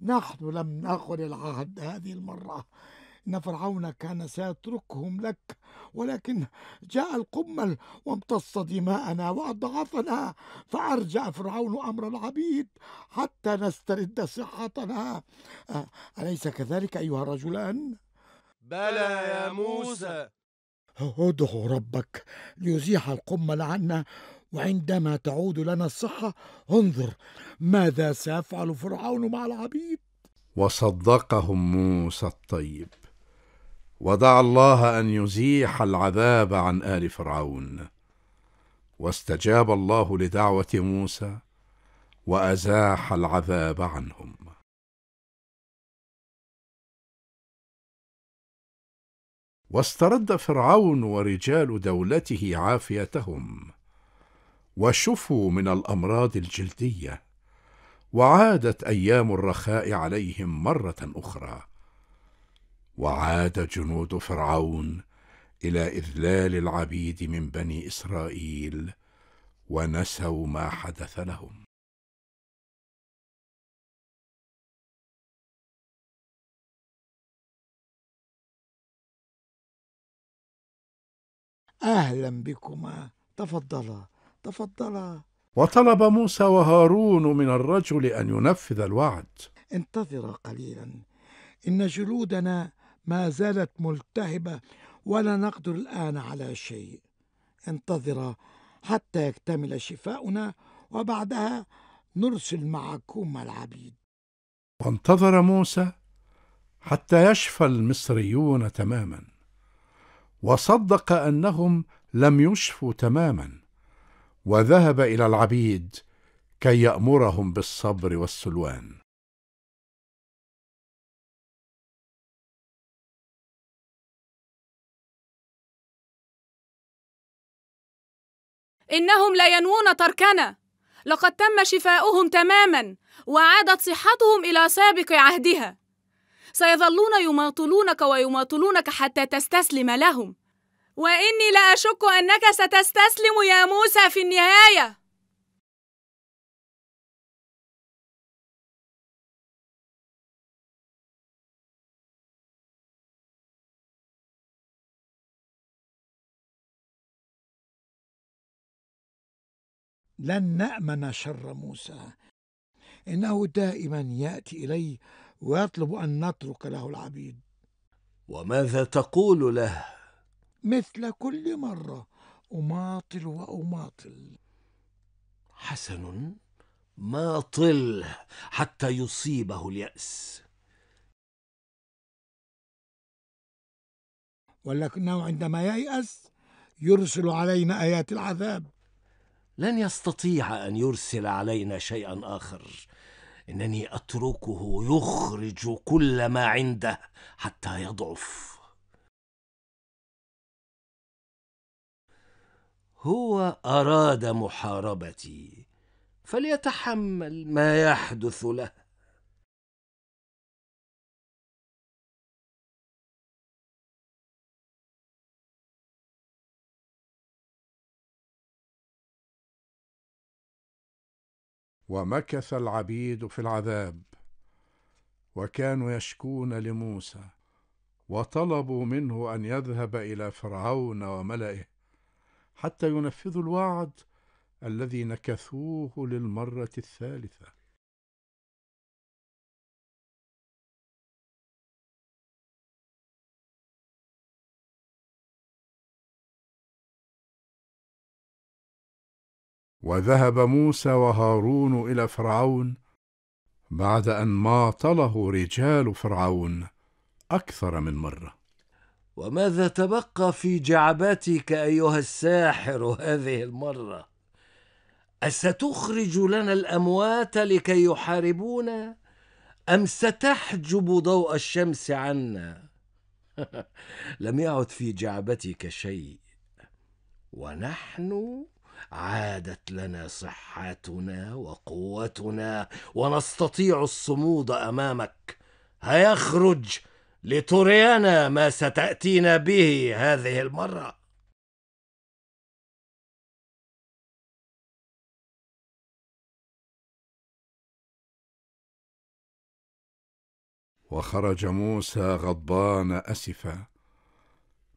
O: نحن لم نخل العهد هذه المرة إن فرعون كان سيتركهم لك ولكن جاء القمل وامتص دماءنا وأضعفنا فأرجع فرعون أمر العبيد حتى نسترد صحتنا أليس كذلك أيها الرجلان؟
M: بلى يا موسى
O: ادعوا ربك ليزيح القمل عنا وعندما تعود لنا الصحة انظر ماذا سيفعل فرعون مع العبيد
A: وصدقهم موسى الطيب ودعا الله أن يزيح العذاب عن آل فرعون واستجاب الله لدعوة موسى وأزاح العذاب عنهم واسترد فرعون ورجال دولته عافيتهم وشفوا من الامراض الجلديه وعادت ايام الرخاء عليهم مره اخرى وعاد جنود فرعون الى اذلال العبيد من بني اسرائيل ونسوا ما حدث لهم
O: أهلا بكما تفضلا تفضلا
A: وطلب موسى وهارون من الرجل أن ينفذ
O: الوعد انتظر قليلا إن جلودنا ما زالت ملتهبة ولا نقدر الآن على شيء انتظر حتى يكتمل شفاؤنا وبعدها نرسل معكم العبيد
A: وانتظر موسى حتى يشفى المصريون تماما وصدق انهم لم يشفوا تماما وذهب الى العبيد كي يامرهم بالصبر والسلوان
L: انهم لا ينوون تركنا لقد تم شفاؤهم تماما وعادت صحتهم الى سابق عهدها سيظلون يماطلونك ويماطلونك حتى تستسلم لهم واني لا اشك انك ستستسلم يا موسى
C: في النهايه
O: لن نامن شر موسى انه دائما ياتي الي ويطلب أن نترك له العبيد
I: وماذا تقول له؟
O: مثل كل مرة أماطل وأماطل
F: حسن ماطل حتى
C: يصيبه اليأس ولكنه عندما ييأس يرسل علينا آيات العذاب
I: لن يستطيع أن يرسل علينا شيئا آخر انني اتركه يخرج كل ما عنده حتى يضعف هو اراد
C: محاربتي فليتحمل ما يحدث له
A: ومكث العبيد في العذاب وكانوا يشكون لموسى وطلبوا منه ان يذهب الى فرعون وملئه حتى ينفذوا الوعد الذي نكثوه للمره الثالثه وذهب موسى وهارون إلى فرعون بعد أن ماطله رجال فرعون أكثر من مرة
I: وماذا تبقى في جعبتك أيها الساحر هذه المرة؟ أستخرج لنا الأموات لكي يحاربونا؟ أم ستحجب ضوء الشمس عنا؟ لم يعد في جعبتك شيء ونحن عادت لنا صحتنا وقوتنا ونستطيع الصمود امامك هيخرج لترينا ما ستاتينا
C: به هذه المره
A: وخرج موسى غضبان اسفا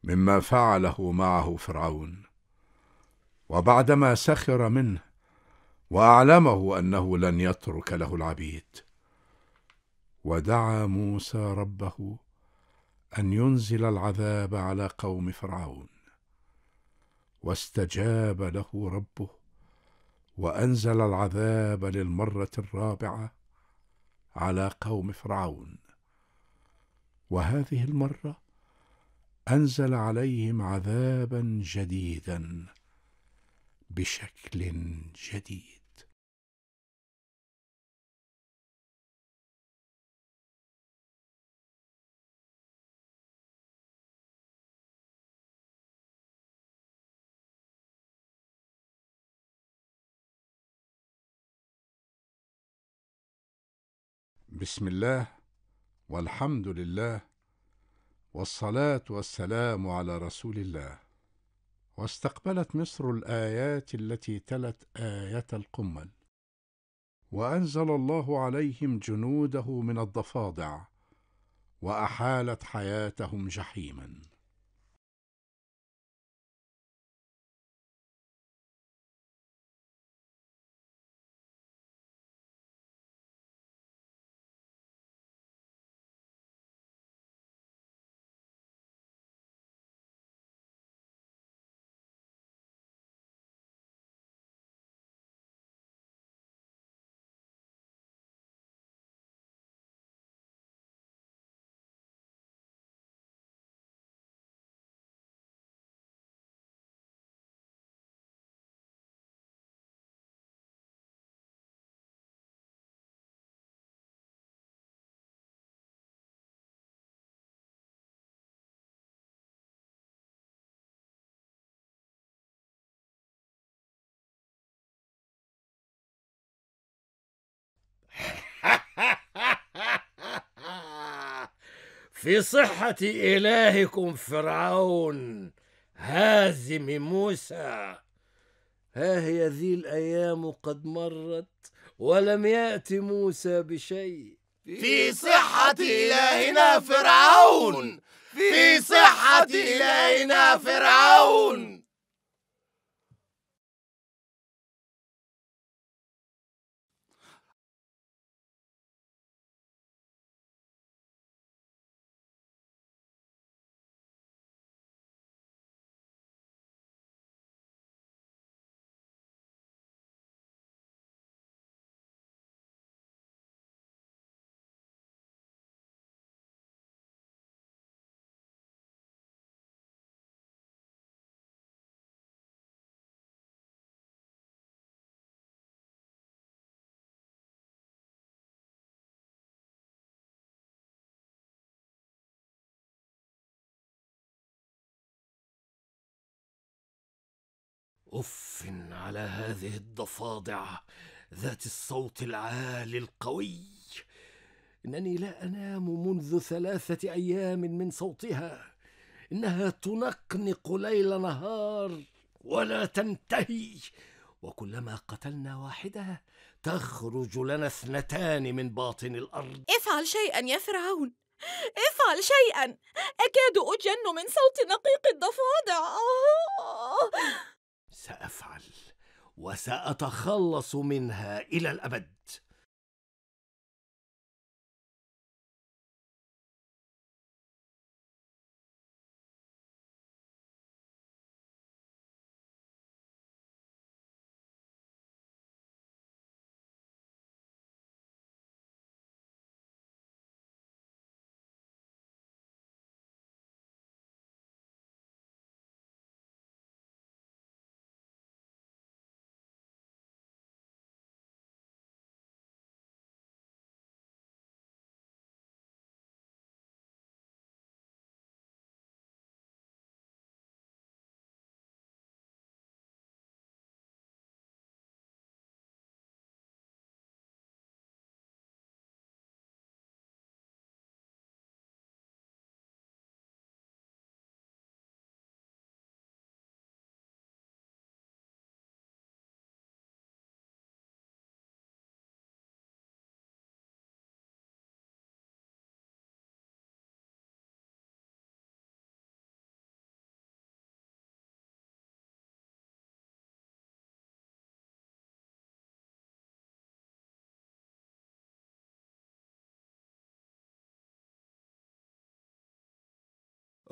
A: مما فعله معه فرعون وبعدما سخر منه واعلمه انه لن يترك له العبيد ودعا موسى ربه ان ينزل العذاب على قوم فرعون واستجاب له ربه وانزل العذاب للمره الرابعه على قوم فرعون وهذه المره انزل عليهم عذابا جديدا بشكل جديد بسم الله والحمد لله والصلاه والسلام على رسول الله واستقبلت مصر الآيات التي تلت آية القمل وأنزل الله عليهم جنوده من الضفادع وأحالت حياتهم جحيماً
C: في صحة إلهكم
I: فرعون هازم موسى ها هي ذي الأيام قد مرت ولم يأت موسى بشيء
M: في صحة إلهنا فرعون في صحة إلهنا فرعون
C: اف على
F: هذه الضفادع ذات الصوت العالي القوي
I: انني لا انام منذ ثلاثه ايام من صوتها انها تنقنق ليل نهار ولا تنتهي وكلما قتلنا واحده تخرج لنا اثنتان من باطن الارض
H: افعل شيئا يا فرعون افعل شيئا اكاد اجن من صوت نقيق الضفادع آه. سافعل
C: وساتخلص منها الى الابد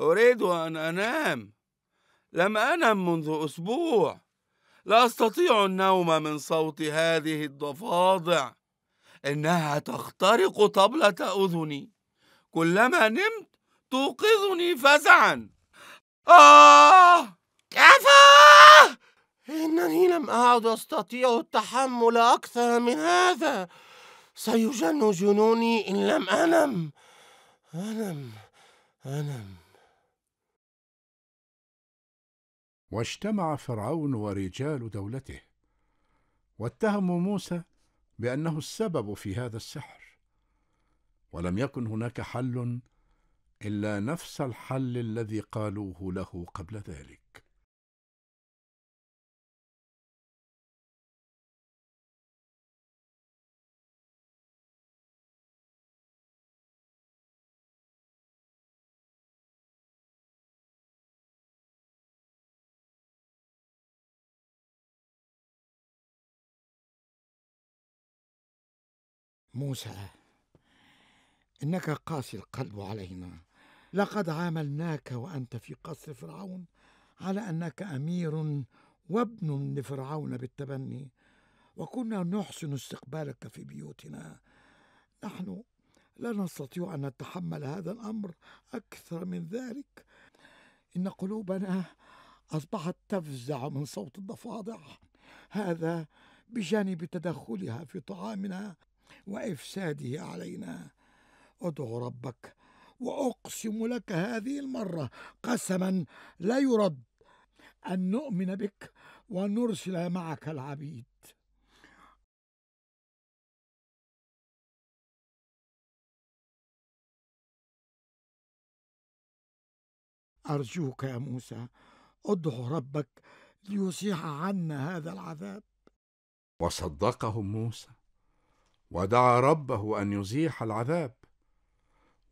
C: أريد
B: أن أنام لم أنم منذ أسبوع لا أستطيع النوم من صوت هذه الضفادع إنها تخترق طبلة أذني كلما نمت توقظني فزعا
M: آه كفى إنني لم أعد أستطيع التحمل أكثر من هذا سيجن جنوني إن لم أنم
A: أنم أنم واجتمع فرعون ورجال دولته واتهموا موسى بانه السبب في هذا السحر ولم يكن هناك حل الا نفس الحل الذي قالوه له قبل ذلك
C: موسى
O: إنك قاسي القلب علينا لقد عاملناك وأنت في قصر فرعون على أنك أمير وابن لفرعون بالتبني وكنا نحسن استقبالك في بيوتنا نحن لا نستطيع أن نتحمل هذا الأمر أكثر من ذلك إن قلوبنا أصبحت تفزع من صوت الضفادع هذا بجانب تدخلها في طعامنا وإفساده علينا ادعو ربك وأقسم لك هذه المرة قسما لا يرد أن نؤمن بك ونرسل معك العبيد أرجوك يا موسى ادعو ربك ليصيح عنا هذا العذاب
A: وصدقهم موسى ودعا ربه أن يزيح العذاب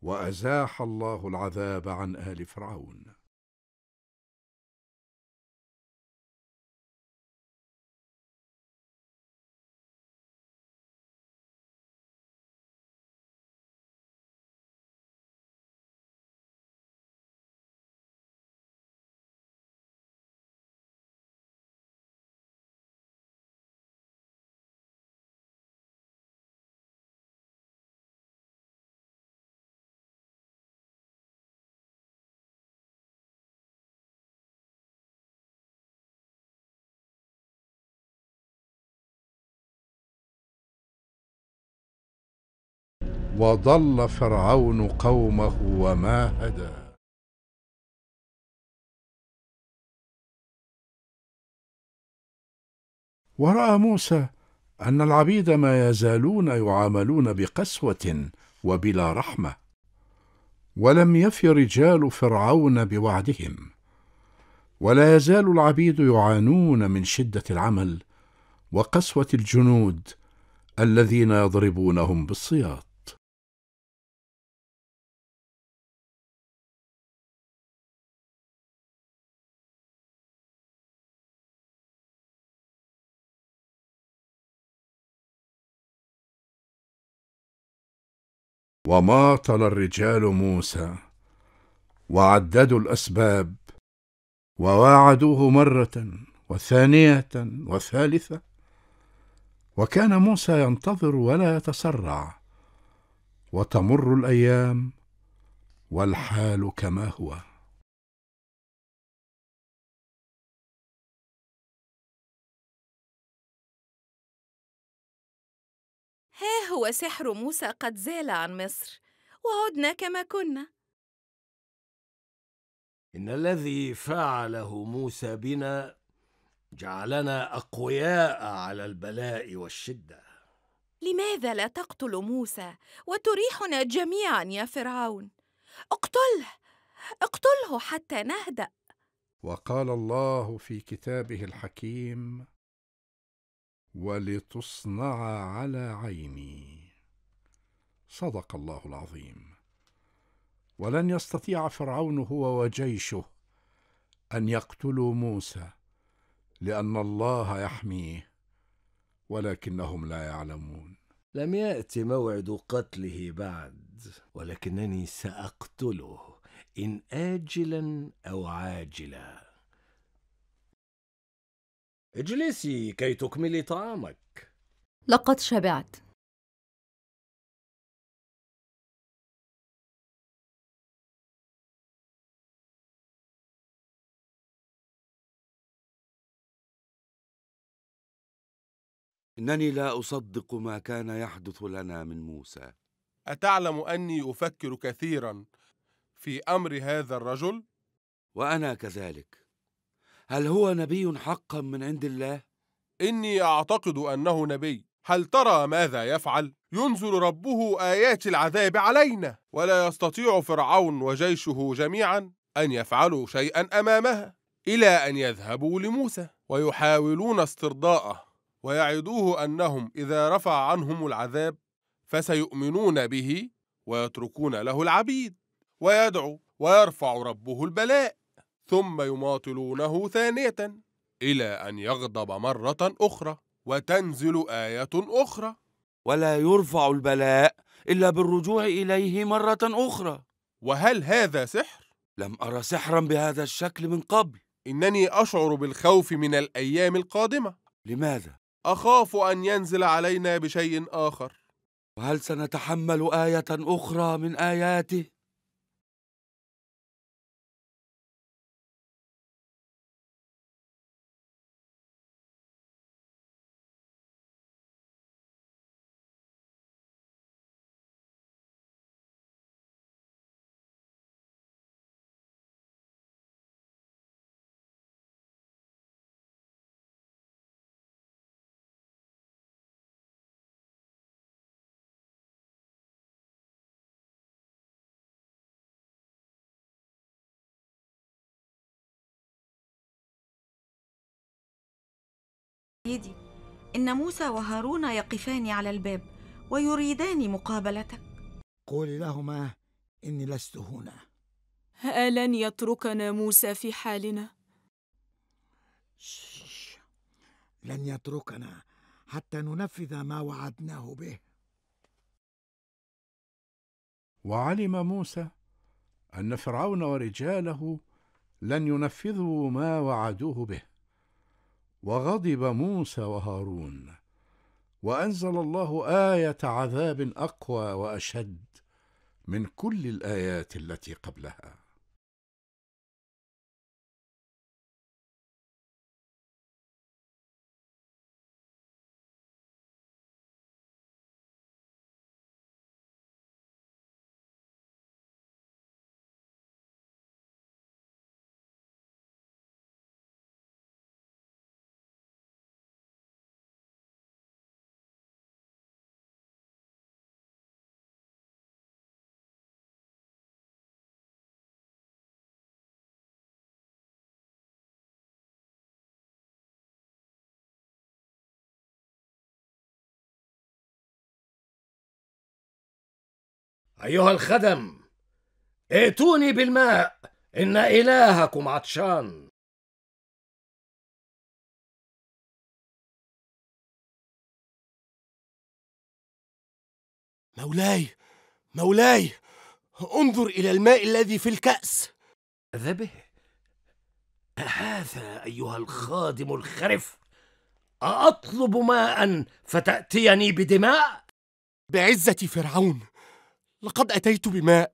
A: وأزاح الله العذاب عن آل فرعون
C: وضل فرعون قومه وما هدى
A: وراى موسى ان العبيد ما يزالون يعاملون بقسوه وبلا رحمه ولم يف رجال فرعون بوعدهم ولا يزال العبيد يعانون من شده العمل وقسوه الجنود الذين يضربونهم بالصياط وماطل الرجال موسى وعددوا الأسباب وواعدوه مرة وثانية وثالثة وكان موسى ينتظر ولا يتسرع وتمر الأيام والحال كما هو
C: ها هو سحر موسى قد زال
H: عن مصر وعدنا كما كنا
I: إن الذي فعله موسى بنا جعلنا أقوياء على البلاء والشدة
H: لماذا لا تقتل موسى وتريحنا جميعا يا فرعون اقتله اقتله حتى نهدأ
A: وقال الله في كتابه الحكيم ولتصنع على عيني صدق الله العظيم ولن يستطيع فرعون هو وجيشه ان يقتلوا موسى لان الله يحميه ولكنهم لا يعلمون لم يات موعد قتله
I: بعد ولكنني ساقتله ان اجلا
F: او عاجلا اجلسي كي
C: تكملي طعامك لقد شبعت
P: إنني لا أصدق ما كان يحدث لنا من موسى أتعلم أني أفكر كثيرا في أمر هذا الرجل؟ وأنا كذلك هل هو نبي حقا من عند الله؟ إني أعتقد أنه نبي هل ترى ماذا يفعل؟ ينزل ربه آيات العذاب علينا ولا يستطيع فرعون وجيشه جميعا أن يفعلوا شيئا أمامها إلى أن يذهبوا لموسى ويحاولون استرضاءه ويعدوه أنهم إذا رفع عنهم العذاب فسيؤمنون به ويتركون له العبيد ويدعو ويرفع ربه البلاء ثم يماطلونه ثانية إلى أن يغضب مرة أخرى وتنزل آية أخرى ولا يرفع البلاء إلا بالرجوع إليه مرة أخرى وهل هذا سحر؟ لم أرى سحرا بهذا الشكل من قبل إنني أشعر بالخوف من الأيام القادمة لماذا؟ أخاف أن ينزل علينا بشيء آخر وهل سنتحمل
B: آية أخرى من آياته؟
C: سيدي
H: إن موسى وهارون يقفان على الباب ويريدان مقابلتك
O: قولي لهما إني لست هنا
H: ألن يتركنا
L: موسى في حالنا؟
O: لن يتركنا حتى ننفذ ما وعدناه به
A: وعلم موسى أن فرعون ورجاله لن ينفذوا ما وعدوه به وغضب موسى وهارون وأنزل الله آية عذاب أقوى وأشد من كل الآيات التي قبلها
C: أيها الخدم ائتوني بالماء إن إلهكم عطشان مولاي
M: مولاي انظر إلى الماء الذي في الكأس ماذا به؟
I: أهذا أيها الخادم الخرف أأطلب
M: ماء فتأتيني بدماء؟ بعزة فرعون لقد أتيت بماء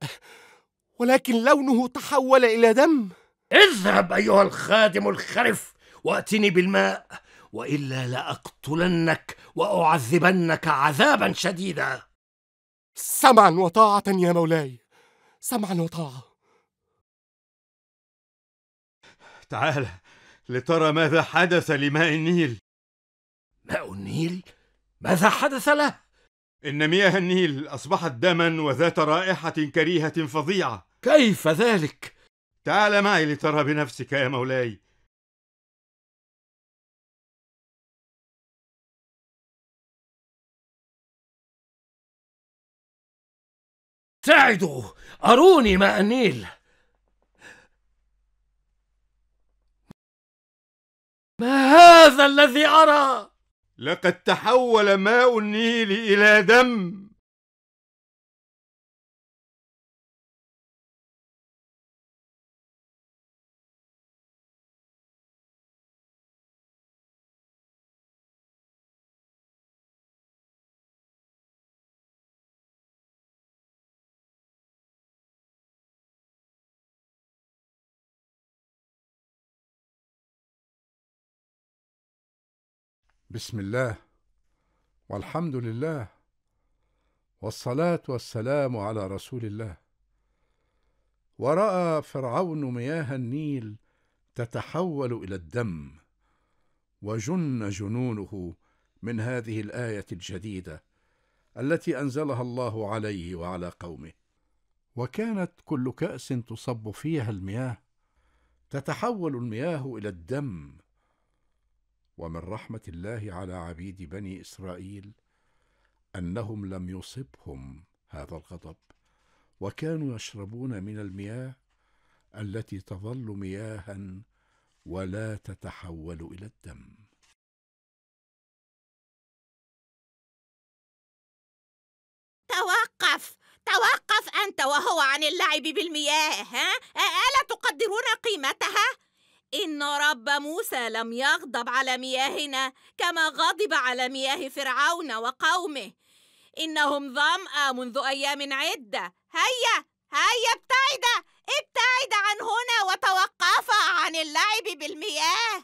M: ولكن لونه تحول إلى دم اذهب أيها الخادم الخرف وأتني بالماء وإلا
I: لأقتلنك وأعذبنك عذابا شديدا سمعا
M: وطاعة يا مولاي سمعا وطاعة
F: تعال لترى ماذا حدث لماء النيل
K: ماء النيل ماذا حدث له إن مياه النيل أصبحت دما
F: وذات رائحة كريهة فظيعة كيف ذلك؟ تعال معي لترى
C: بنفسك يا مولاي ابتعدوا أروني ماء النيل ما هذا الذي أرى لقد تحول ماء النيل إلى دم
A: بسم الله والحمد لله والصلاة والسلام على رسول الله ورأى فرعون مياه النيل تتحول إلى الدم وجن جنونه من هذه الآية الجديدة التي أنزلها الله عليه وعلى قومه وكانت كل كأس تصب فيها المياه تتحول المياه إلى الدم ومن رحمه الله على عبيد بني اسرائيل انهم لم يصبهم هذا الغضب وكانوا يشربون من المياه التي تظل مياها ولا تتحول الى الدم
C: توقف
H: توقف انت وهو عن اللعب بالمياه ها الا تقدرون قيمتها إن رب موسى لم يغضب على مياهنا كما غضب على مياه فرعون وقومه إنهم ظمأ منذ أيام عدة هيا هيا ابتعد ابتعد عن هنا وتوقفا عن اللعب بالمياه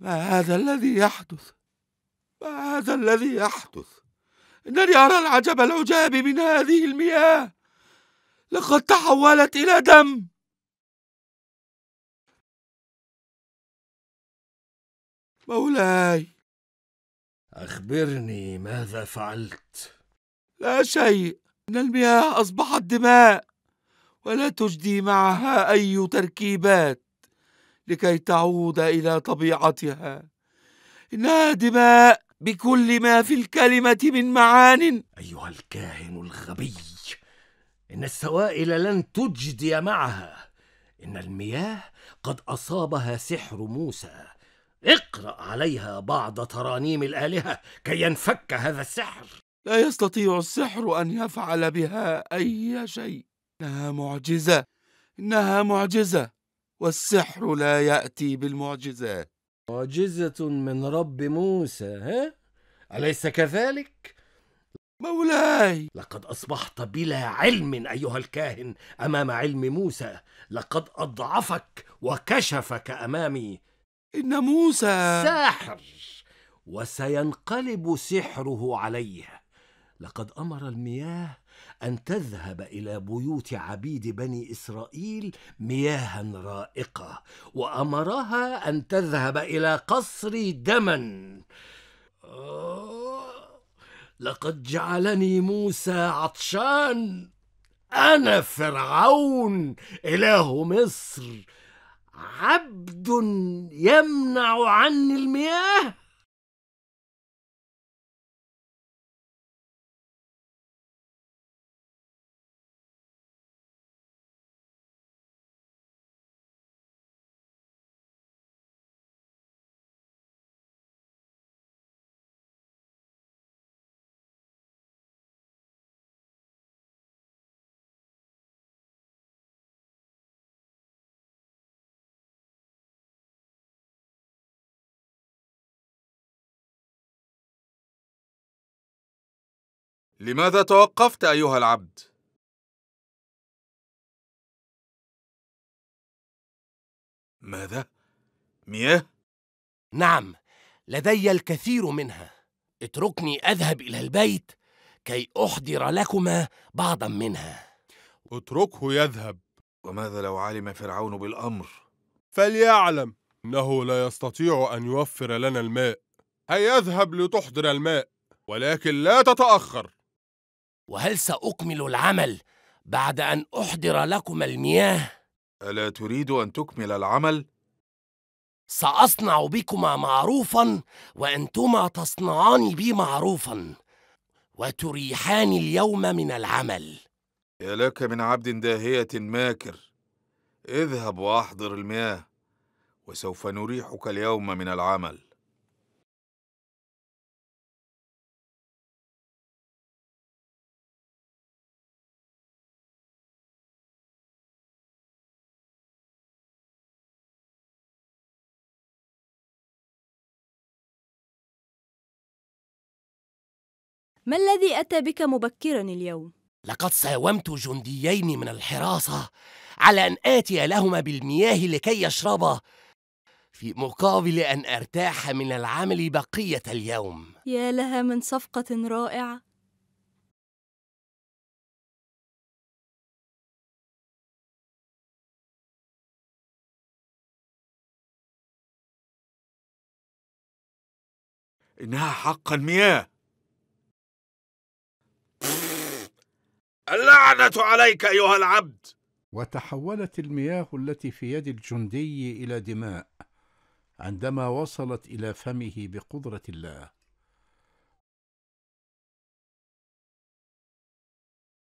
B: ما هذا الذي يحدث ما هذا الذي يحدث إنني أرى العجب العجاب من هذه المياه لقد تحولت إلى دم
C: مولاي أخبرني
F: ماذا فعلت
B: لا شيء إن المياه أصبحت دماء ولا تجدي معها أي تركيبات لكي تعود إلى طبيعتها إنها دماء بكل ما في الكلمة من معان
I: أيها الكاهن الغبي
B: إن السوائل
I: لن تجدي معها إن المياه قد أصابها سحر موسى اقرأ عليها بعض ترانيم الآلهة كي ينفك
B: هذا السحر لا يستطيع السحر أن يفعل بها أي شيء إنها معجزة إنها معجزة والسحر لا يأتي بالمعجزات معجزة من رب موسى ها؟ أليس
I: كذلك؟ مولاي لقد أصبحت بلا علم أيها الكاهن أمام علم موسى لقد أضعفك وكشفك أمامي إن موسى ساحر وسينقلب سحره عليه لقد أمر المياه ان تذهب الى بيوت عبيد بني اسرائيل مياها رائقه وامرها ان تذهب الى قصر دما آه، لقد جعلني موسى عطشان انا فرعون اله مصر عبد
C: يمنع عني المياه لماذا توقفت أيها العبد؟ ماذا؟
M: مياه؟ نعم، لدي الكثير منها. اتركني
P: أذهب إلى البيت كي أحضر لكما بعضا منها. اتركه يذهب. وماذا لو علم فرعون بالأمر؟ فليعلم إنه لا يستطيع أن يوفر لنا الماء. هيا اذهب لتحضر الماء، ولكن لا تتأخر. وهل سأكمل العمل بعد أن
M: أحضر لكم المياه؟ ألا تريد أن تكمل العمل؟ سأصنع بكما معروفا وأنتما تصنعان بي معروفا وتريحان اليوم من العمل
K: يا لك من عبد
J: داهية ماكر اذهب وأحضر المياه وسوف
C: نريحك اليوم من العمل
N: ما الذي أتى بك مبكرا اليوم؟
M: لقد ساومت جنديين من الحراسة على أن آتي لهما بالمياه لكي يشربا في مقابل أن أرتاح من العمل بقية اليوم
N: يا لها من صفقة رائعة
C: إنها حقا مياه
B: اللعنة عليك أيها
A: العبد وتحولت المياه التي في يد الجندي إلى دماء عندما وصلت إلى فمه بقدرة الله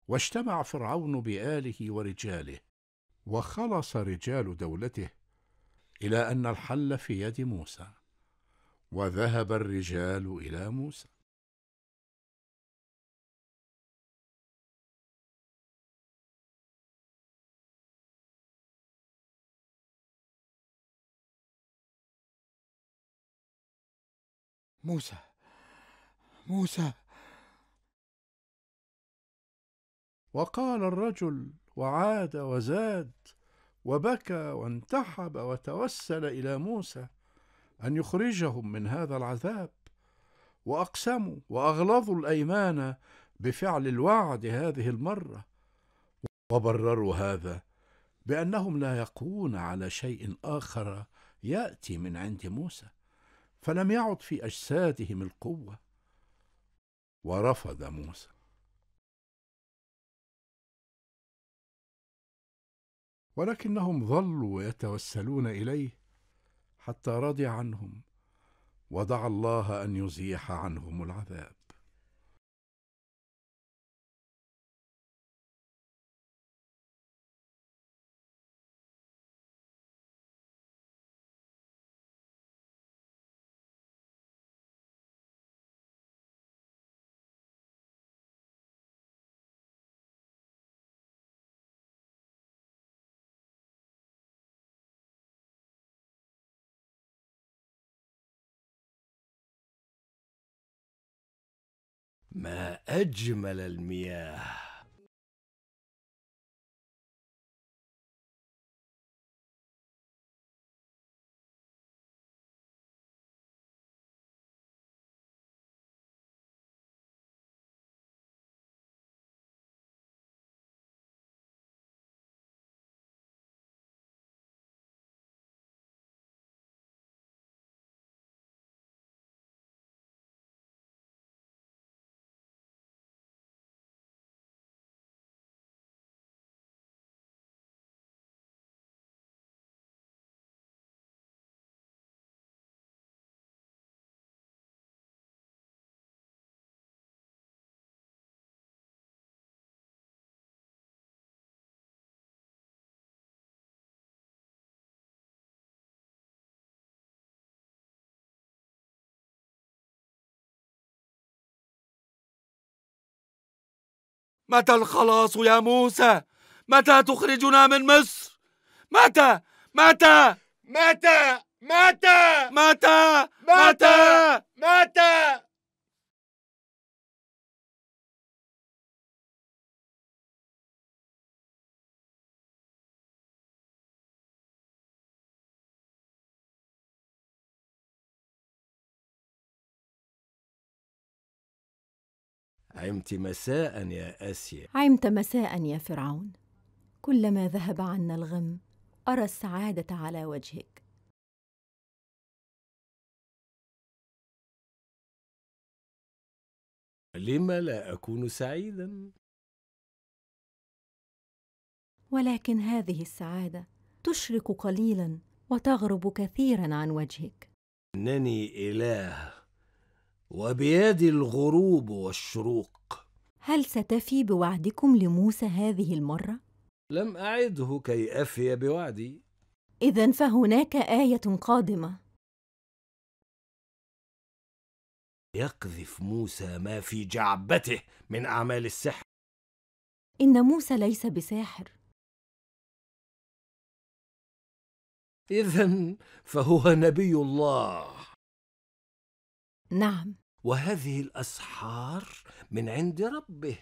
A: واجتمع فرعون بآله ورجاله وخلص رجال دولته إلى أن الحل في يد موسى وذهب الرجال إلى موسى
C: موسى موسى
A: وقال الرجل وعاد وزاد وبكى وانتحب وتوسل الى موسى ان يخرجهم من هذا العذاب واقسموا واغلظوا الايمان بفعل الوعد هذه المره وبرروا هذا بانهم لا يقوون على شيء اخر ياتي من عند موسى فلم يعد في اجسادهم القوه ورفض موسى ولكنهم ظلوا يتوسلون اليه حتى رضي عنهم ودعا الله ان يزيح عنهم العذاب
C: ما أجمل المياه
B: متى الخلاص يا موسى متى تخرجنا من مصر متى متى متى متى متى متى متى, متى؟, متى؟
C: عمت مساء يا آسيا
N: عمت مساء يا فرعون كلما ذهب عنا الغم أرى السعادة على وجهك
C: لم لا أكون سعيدا؟
N: ولكن هذه السعادة تشرق قليلا وتغرب كثيرا عن وجهك
I: إنني إله وبيدي الغروب والشروق
N: هل ستفي بوعدكم لموسى هذه المره
I: لم اعده كي افي بوعدي
N: اذا فهناك ايه قادمه
F: يقذف موسى ما في جعبته من اعمال السحر
C: ان موسى ليس بساحر اذا فهو نبي الله نعم وهذه الاسحار
I: من عند ربه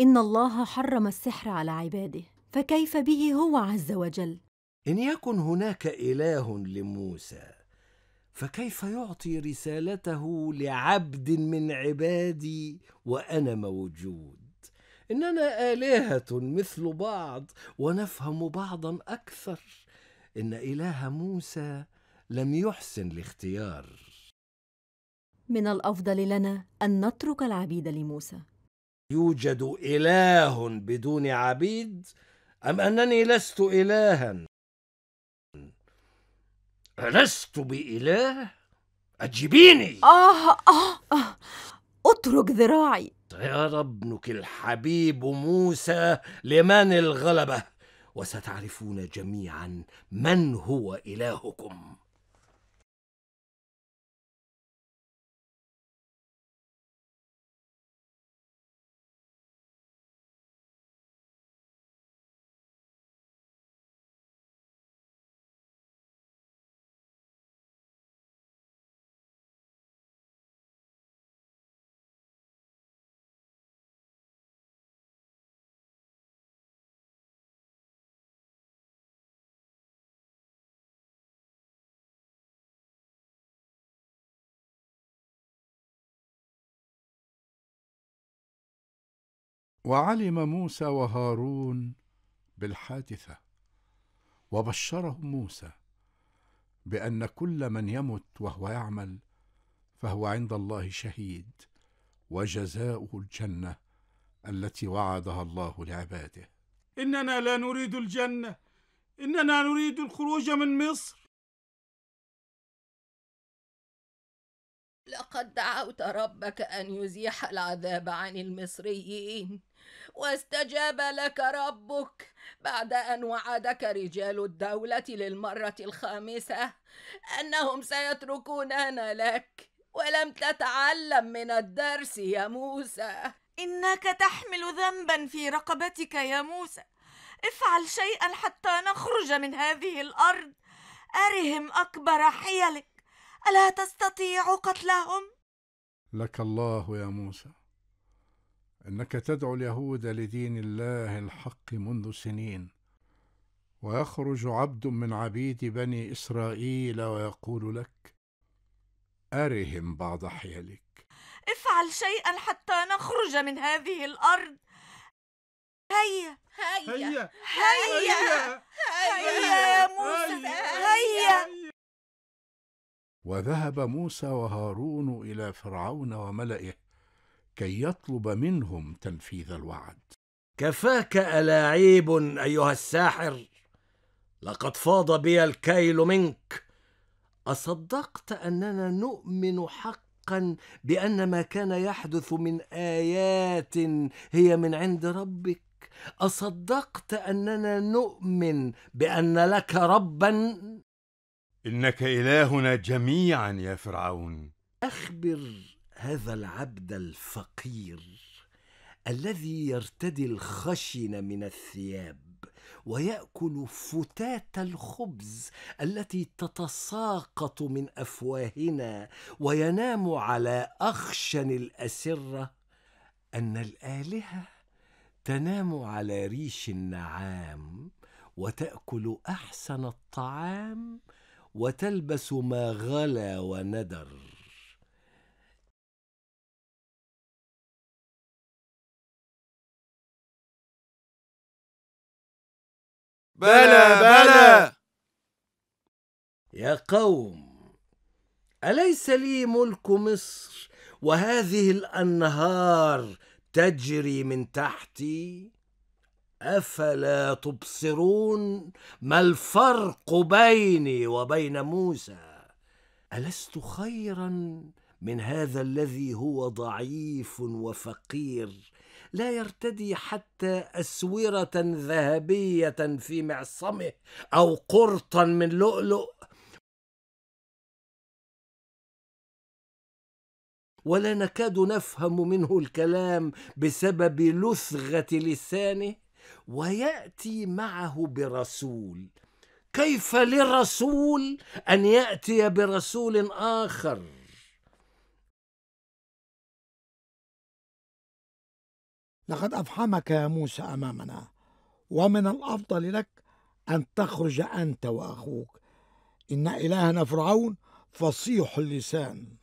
N: ان الله حرم السحر على عباده فكيف به هو عز وجل
I: ان يكن هناك اله لموسى فكيف يعطي رسالته لعبد من عبادي وانا موجود اننا الهه مثل بعض ونفهم بعضا اكثر ان اله موسى لم يحسن الاختيار
N: من الافضل لنا ان نترك العبيد لموسى
I: يوجد اله بدون عبيد ام انني لست الها ألست بإله؟ أجبيني
N: آه آه آه أترك ذراعي
I: طير ابنك الحبيب موسى لمن الغلبة
C: وستعرفون جميعا من هو إلهكم
A: وعلم موسى وهارون بالحادثه وبشرهم موسى بان كل من يمت وهو يعمل فهو عند الله شهيد وجزاؤه الجنه التي وعدها الله لعباده
B: اننا لا نريد الجنه اننا نريد الخروج من مصر
H: لقد دعوت ربك ان يزيح العذاب عن المصريين واستجاب لك ربك بعد أن وعدك رجال الدولة للمرة الخامسة أنهم سيتركوننا لك ولم تتعلم من الدرس يا موسى إنك تحمل ذنبا في رقبتك يا موسى افعل شيئا حتى نخرج من هذه الأرض أرهم أكبر حيلك ألا تستطيع قتلهم؟
A: لك الله يا موسى انك تدعو اليهود لدين الله الحق منذ سنين ويخرج عبد من عبيد بني اسرائيل ويقول لك ارهم بعض حيلك
H: افعل شيئا حتى نخرج من هذه الارض هيا هيا هيا
Q: هيا هيا موسى هيا
A: وذهب موسى وهارون الى فرعون وملئه كي يطلب منهم تنفيذ الوعد كفاك الاعيب
I: ايها الساحر لقد فاض بي الكيل منك اصدقت اننا نؤمن حقا بان ما كان يحدث من ايات هي من عند ربك اصدقت اننا نؤمن بان لك ربا
K: انك الهنا جميعا يا فرعون
I: اخبر هذا العبد الفقير الذي يرتدي الخشن من الثياب وياكل فتات الخبز التي تتساقط من افواهنا وينام على اخشن الاسره ان الالهه تنام على ريش النعام وتاكل احسن الطعام وتلبس ما
C: غلا وندر
F: بلى بلى
C: يا قوم
I: أليس لي ملك مصر وهذه الأنهار تجري من تحتي أفلا تبصرون ما الفرق بيني وبين موسى ألست خيرا من هذا الذي هو ضعيف وفقير لا يرتدي حتى اسوره ذهبيه
C: في معصمه او قرطا من لؤلؤ ولا نكاد نفهم منه
I: الكلام بسبب لثغه لسانه وياتي معه برسول كيف لرسول ان ياتي
C: برسول اخر
O: لقد أفحمك يا موسى أمامنا ومن الأفضل لك أن تخرج أنت وأخوك إن إلهنا فرعون فصيح اللسان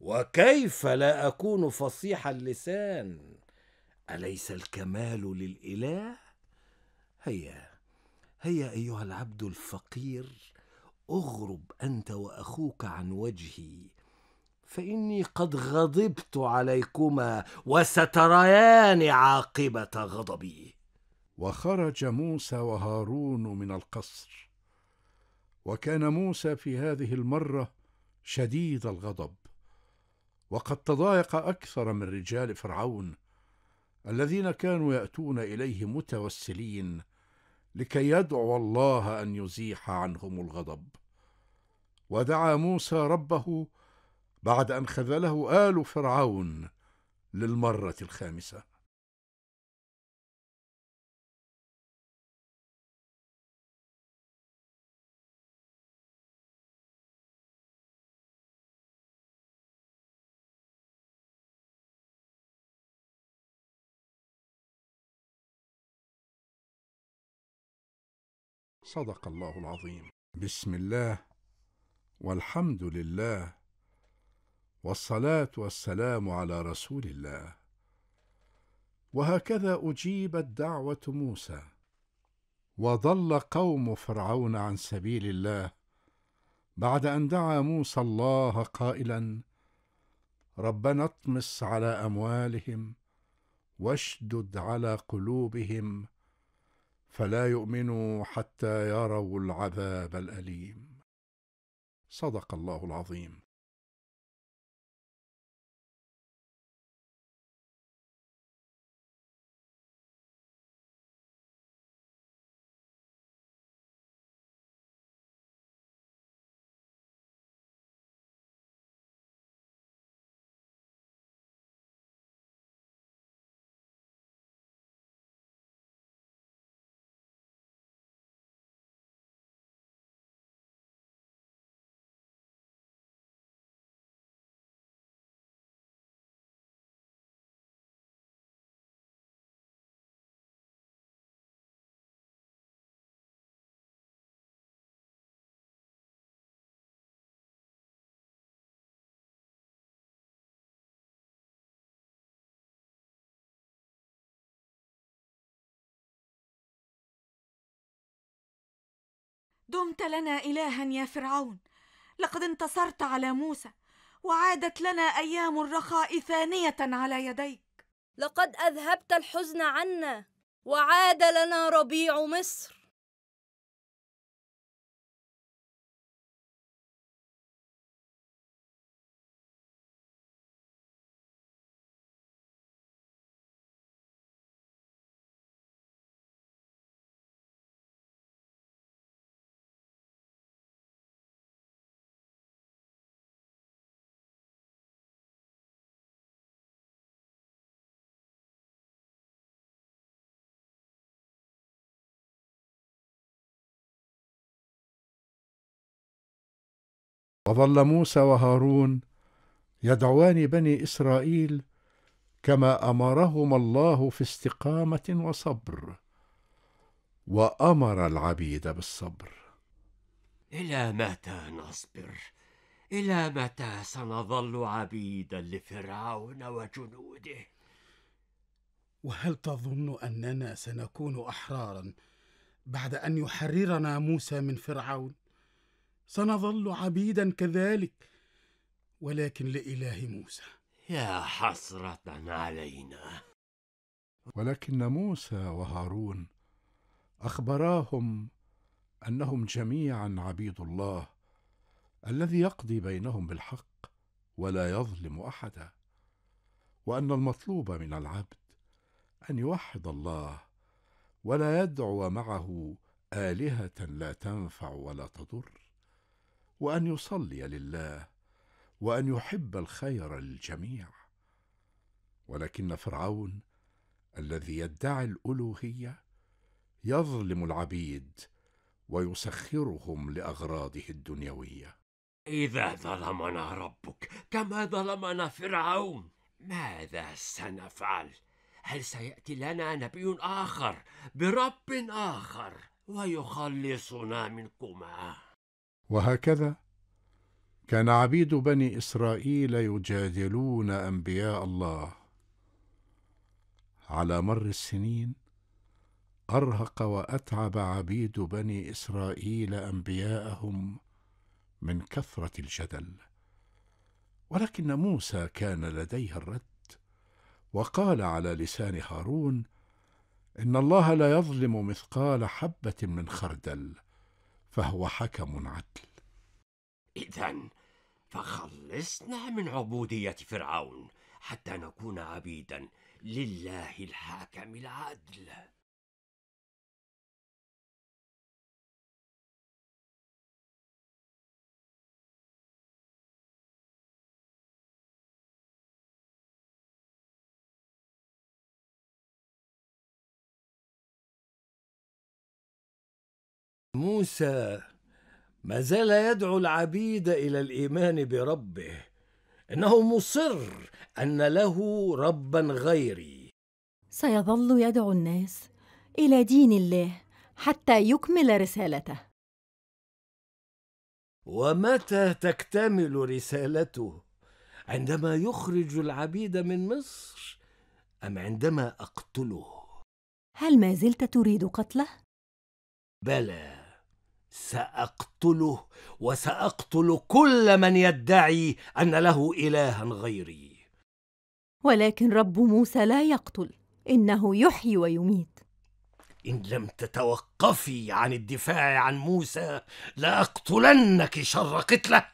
C: وكيف لا أكون فصيح اللسان أليس
I: الكمال للإله هيا هيا أيها العبد الفقير اغرب انت واخوك عن وجهي فاني قد غضبت عليكما وستريان عاقبه غضبي
A: وخرج موسى وهارون من القصر وكان موسى في هذه المره شديد الغضب وقد تضايق اكثر من رجال فرعون الذين كانوا ياتون اليه متوسلين لكي يدعو الله ان يزيح عنهم الغضب ودعا موسى ربه بعد أن خذله آل فرعون للمرة الخامسة صدق الله العظيم بسم الله والحمد لله والصلاه والسلام على رسول الله وهكذا اجيبت دعوه موسى وضل قوم فرعون عن سبيل الله بعد ان دعا موسى الله قائلا ربنا اطمس على اموالهم واشدد على قلوبهم فلا يؤمنوا حتى يروا العذاب الاليم صدق الله العظيم
H: دمت لنا الها يا فرعون لقد انتصرت على موسى وعادت لنا ايام الرخاء ثانيه على يديك لقد اذهبت الحزن عنا وعاد لنا ربيع مصر
A: وظل موسى وهارون يدعوان بني اسرائيل كما امرهما الله في استقامه وصبر وامر العبيد بالصبر
G: الى متى نصبر الى متى سنظل عبيدا لفرعون وجنوده
E: وهل تظن اننا سنكون احرارا بعد ان يحررنا موسى من فرعون سنظل عبيدا كذلك ولكن لإله موسى
G: يا حسرة علينا
A: ولكن موسى وهارون أخبراهم أنهم جميعا عبيد الله الذي يقضي بينهم بالحق ولا يظلم أحدا وأن المطلوب من العبد أن يوحد الله ولا يدعو معه آلهة لا تنفع ولا تضر وان يصلي لله وان يحب الخير للجميع ولكن فرعون الذي يدعي الالوهيه يظلم العبيد ويسخرهم لاغراضه الدنيويه اذا ظلمنا ربك
G: كما ظلمنا فرعون ماذا سنفعل هل سياتي لنا نبي اخر برب اخر ويخلصنا منكما
A: وهكذا كان عبيد بني اسرائيل يجادلون انبياء الله على مر السنين ارهق واتعب عبيد بني اسرائيل انبياءهم من كثره الجدل ولكن موسى كان لديه الرد وقال على لسان هارون ان الله لا يظلم مثقال حبه من خردل فهو حكم عدل
G: إذا فخلصنا من
F: عبودية فرعون حتى نكون عبيدا لله الحاكم
C: العدل موسى ما زال يدعو العبيد الى الايمان بربه
I: انه مصر ان له ربا غيري
N: سيظل يدعو الناس الى دين الله حتى يكمل رسالته
I: ومتى تكتمل رسالته عندما يخرج العبيد من مصر ام عندما اقتله
N: هل ما زلت تريد قتله
I: بلى ساقتله وساقتل كل من يدعي ان له الها غيري
N: ولكن رب موسى لا يقتل انه يحيي ويميت
I: ان لم تتوقفي عن الدفاع عن موسى
C: لاقتلنك شر قتله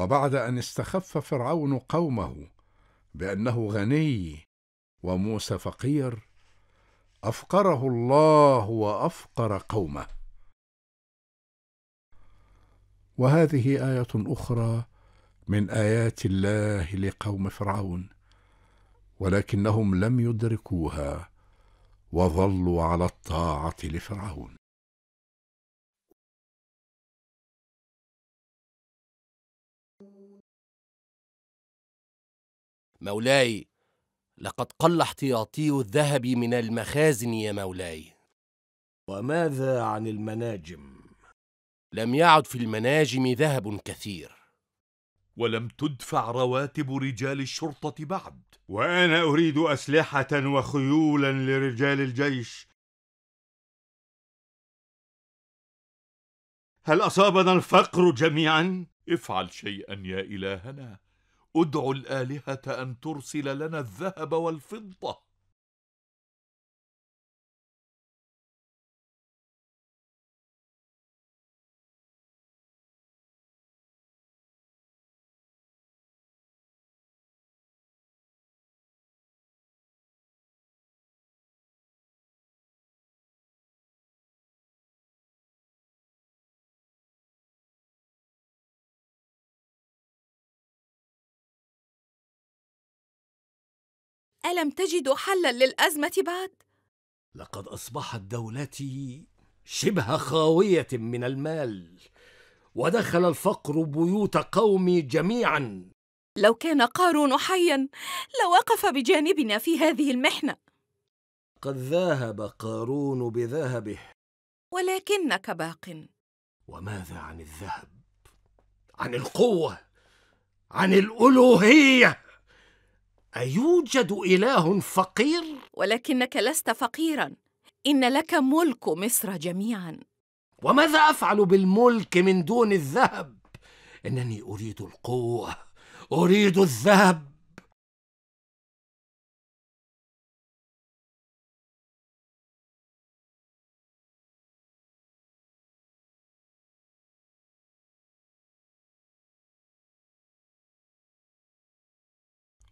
A: وبعد ان استخف فرعون قومه بانه غني وموسى فقير افقره الله وافقر قومه وهذه ايه اخرى من ايات الله لقوم فرعون ولكنهم لم يدركوها وظلوا على الطاعه لفرعون
M: مولاي لقد قل احتياطي الذهب من المخازن يا مولاي وماذا عن المناجم لم يعد في المناجم ذهب كثير ولم تدفع رواتب
F: رجال الشرطة بعد وأنا أريد أسلحة وخيولا لرجال الجيش هل أصابنا الفقر جميعا؟ افعل شيئا يا إلهنا ادعوا
C: الالهه ان ترسل لنا الذهب والفضه
H: ألم تجدوا حلا للأزمة بعد؟
I: لقد أصبحت دولتي شبه خاوية من المال ودخل الفقر بيوت قومي جميعا
H: لو كان قارون حيا لوقف بجانبنا في هذه المحنة
I: قد ذهب قارون بذهبه
H: ولكنك باق
I: وماذا عن الذهب؟ عن القوة عن الألوهية
H: ايوجد اله فقير ولكنك لست فقيرا ان لك ملك مصر جميعا وماذا افعل بالملك
C: من دون الذهب انني اريد القوه اريد الذهب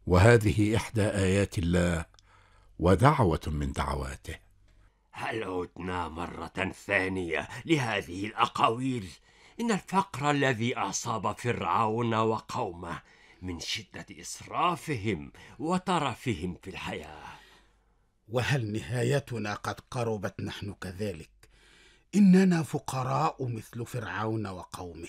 A: وهذه إحدى آيات الله ودعوة من دعواته
G: هل عدنا مرة ثانية لهذه الأقاويل إن الفقر الذي أصاب فرعون وقومه من شدة
E: إسرافهم وترفهم في الحياة وهل نهايتنا قد قربت نحن كذلك إننا فقراء مثل فرعون
C: وقومه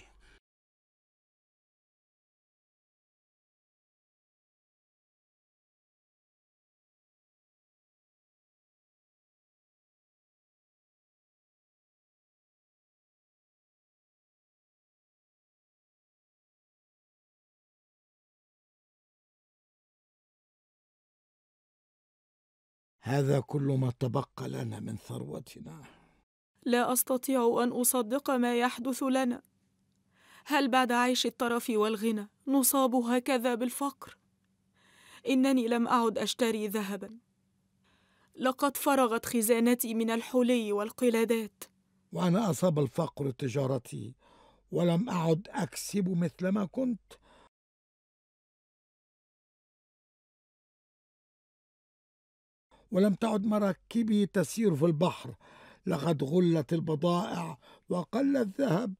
C: هذا كل ما
O: تبقى لنا من ثروتنا
L: لا استطيع ان اصدق ما يحدث لنا هل بعد عيش الترف والغنى نصاب هكذا بالفقر انني لم اعد اشتري ذهبا لقد فرغت خزانتي من الحلي والقلادات
O: وانا اصاب الفقر تجارتي ولم اعد اكسب مثل ما كنت ولم تعد مراكبي تسير في البحر لقد غلت البضائع وقل الذهب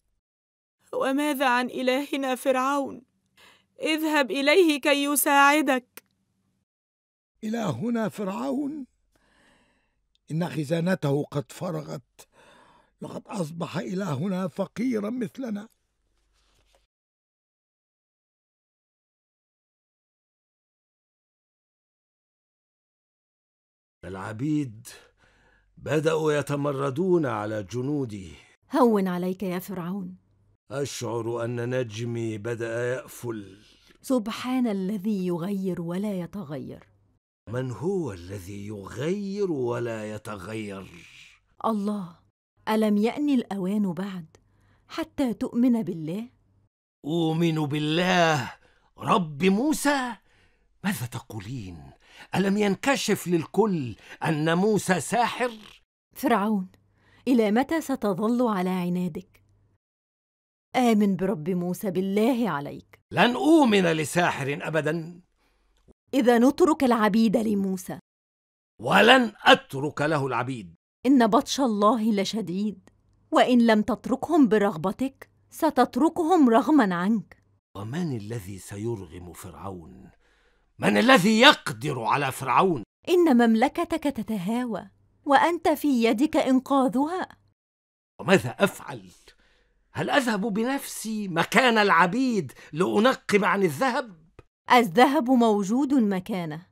O: وماذا عن إلهنا فرعون؟ اذهب إليه كي يساعدك إلهنا فرعون إن خزانته قد فرغت لقد أصبح إلهنا فقيرا مثلنا
C: العبيد
F: بدأوا يتمردون على جنودي
N: هون عليك يا فرعون
I: أشعر أن نجمي بدأ يأفل
N: سبحان الذي يغير ولا يتغير
I: من هو الذي يغير ولا يتغير
N: الله الم يان الاوان بعد حتى تؤمن بالله
I: اؤمن بالله رب موسى ماذا تقولين الم ينكشف للكل ان موسى
N: ساحر فرعون الى متى ستظل على عنادك امن برب موسى بالله عليك
I: لن اؤمن لساحر ابدا
N: اذا نترك العبيد لموسى
I: ولن اترك له العبيد
N: ان بطش الله لشديد وان لم تتركهم برغبتك ستتركهم رغما عنك
I: ومن الذي سيرغم فرعون من الذي يقدر على فرعون
N: ان مملكتك تتهاوى وانت في يدك انقاذها
I: وماذا افعل هل
N: اذهب بنفسي مكان العبيد لانقم عن الذهب الذهب موجود مكانه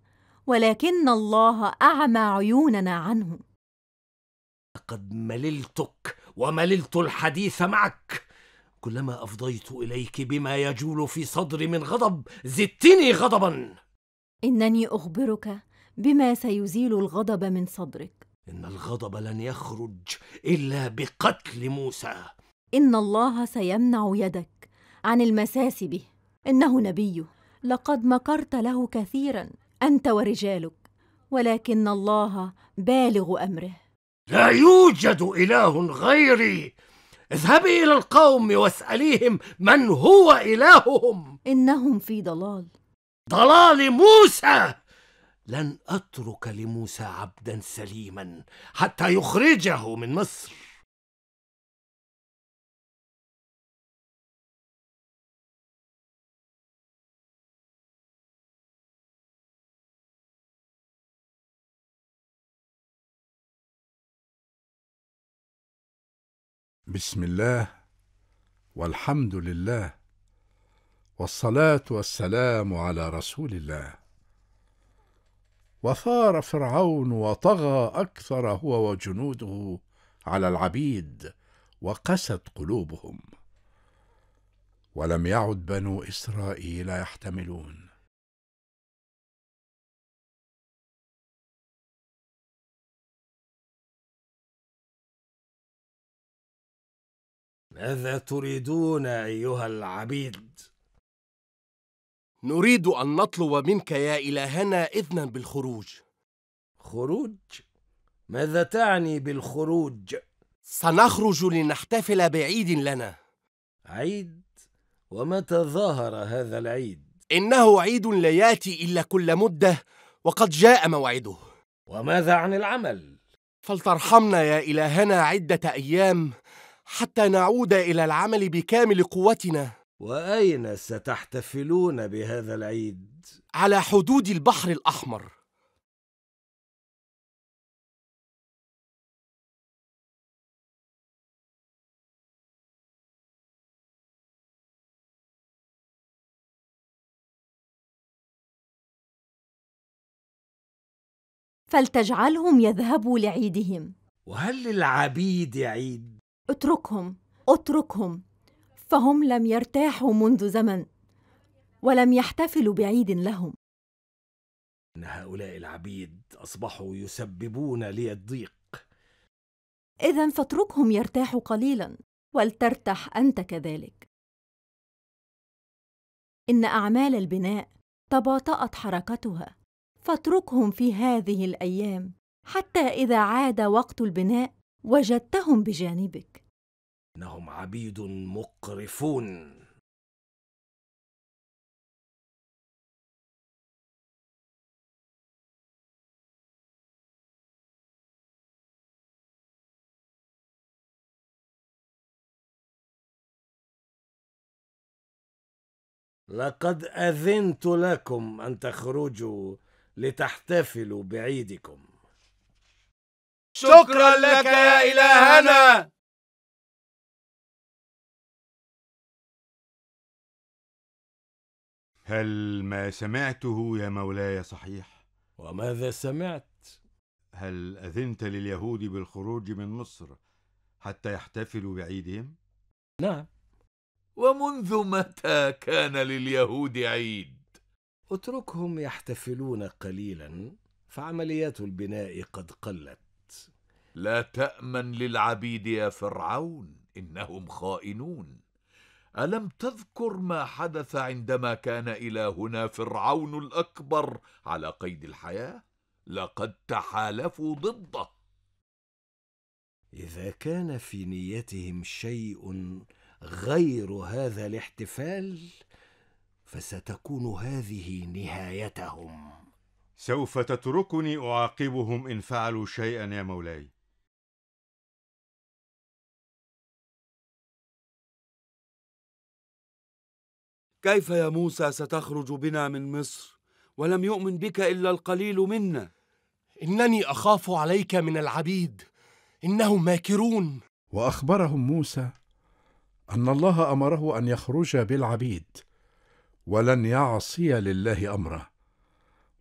N: ولكن الله اعمى عيوننا عنه
I: لقد مللتك ومللت الحديث معك كلما افضيت اليك بما يجول في صدري من غضب زدتني غضبا
N: انني اخبرك بما سيزيل الغضب من صدرك
I: ان الغضب لن يخرج الا بقتل موسى
N: ان الله سيمنع يدك عن المساس به انه نبي لقد مكرت له كثيرا انت ورجالك ولكن الله بالغ امره
I: لا يوجد اله غيري اذهبي الى القوم واساليهم من هو الههم انهم في ضلال ضلال موسى لن اترك لموسى عبدا سليما
C: حتى يخرجه من مصر
A: بسم الله والحمد لله والصلاة والسلام على رسول الله وثار فرعون وطغى أكثر هو وجنوده على العبيد وقست قلوبهم ولم يعد بنو إسرائيل يحتملون
C: ماذا
M: تريدون أيها العبيد؟ نريد أن نطلب منك يا إلهنا إذنا بالخروج خروج؟ ماذا تعني بالخروج؟ سنخرج لنحتفل بعيد لنا
I: عيد؟ ومتى ظهر هذا العيد؟ إنه عيد لا
M: ياتي إلا كل مدة وقد جاء موعده وماذا عن العمل؟ فلترحمنا يا إلهنا عدة أيام حتى نعود إلى العمل بكامل قوتنا
I: واين ستحتفلون بهذا العيد
C: على حدود البحر الاحمر
N: فلتجعلهم يذهبوا لعيدهم
F: وهل للعبيد عيد
N: اتركهم اتركهم فهم لم يرتاحوا منذ زمن ولم يحتفلوا بعيد لهم
I: ان هؤلاء العبيد اصبحوا يسببون لي الضيق
N: اذا فاتركهم يرتاحوا قليلا ولترتح انت كذلك ان اعمال البناء تباطات حركتها فاتركهم في هذه الايام حتى اذا عاد وقت البناء وجدتهم بجانبك
C: انهم عبيد مقرفون لقد اذنت لكم
I: ان تخرجوا لتحتفلوا بعيدكم
C: شكرا لك يا الهنا هل ما سمعته
F: يا مولاي صحيح وماذا سمعت هل اذنت
K: لليهود بالخروج من مصر حتى يحتفلوا بعيدهم نعم
J: ومنذ متى كان لليهود عيد
I: اتركهم يحتفلون قليلا فعمليات البناء قد قلت
J: لا تامن للعبيد يا فرعون انهم خائنون الم تذكر ما حدث عندما كان الى هنا فرعون الاكبر على قيد الحياه لقد تحالفوا ضده
I: اذا كان في نيتهم شيء
K: غير هذا
I: الاحتفال فستكون هذه
F: نهايتهم سوف تتركني اعاقبهم ان فعلوا شيئا يا مولاي
B: كيف يا موسى ستخرج بنا من مصر
M: ولم يؤمن بك الا القليل منا انني اخاف عليك من العبيد
A: انهم ماكرون واخبرهم موسى ان الله امره ان يخرج بالعبيد ولن يعصي لله امره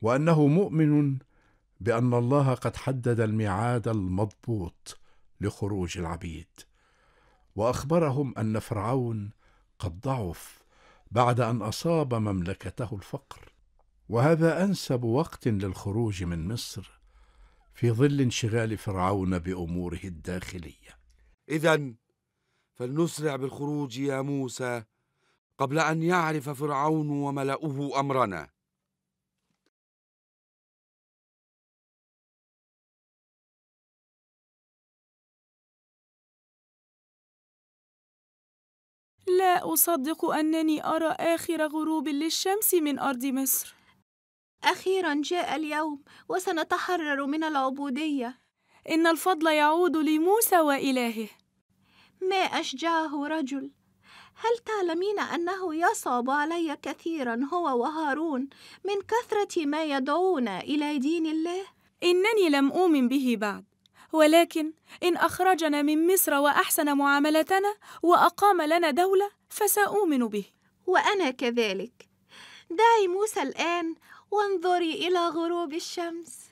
A: وانه مؤمن بان الله قد حدد الميعاد المضبوط لخروج العبيد واخبرهم ان فرعون قد ضعف بعد ان اصاب مملكته الفقر وهذا انسب وقت للخروج من مصر في ظل انشغال فرعون باموره الداخليه
B: اذا فلنسرع بالخروج يا موسى قبل ان يعرف فرعون وملأه امرنا
L: لا أصدق أنني أرى آخر غروب للشمس من أرض مصر
H: أخيرا جاء اليوم وسنتحرر من العبودية إن الفضل يعود لموسى وإلهه ما أشجعه رجل هل تعلمين أنه يصعب علي كثيرا هو وهارون من كثرة ما يدعون إلى دين الله؟ إنني لم أؤمن به بعد ولكن إن أخرجنا من مصر وأحسن معاملتنا وأقام لنا دولة فسأؤمن به وأنا كذلك دعي موسى الآن وانظري إلى غروب الشمس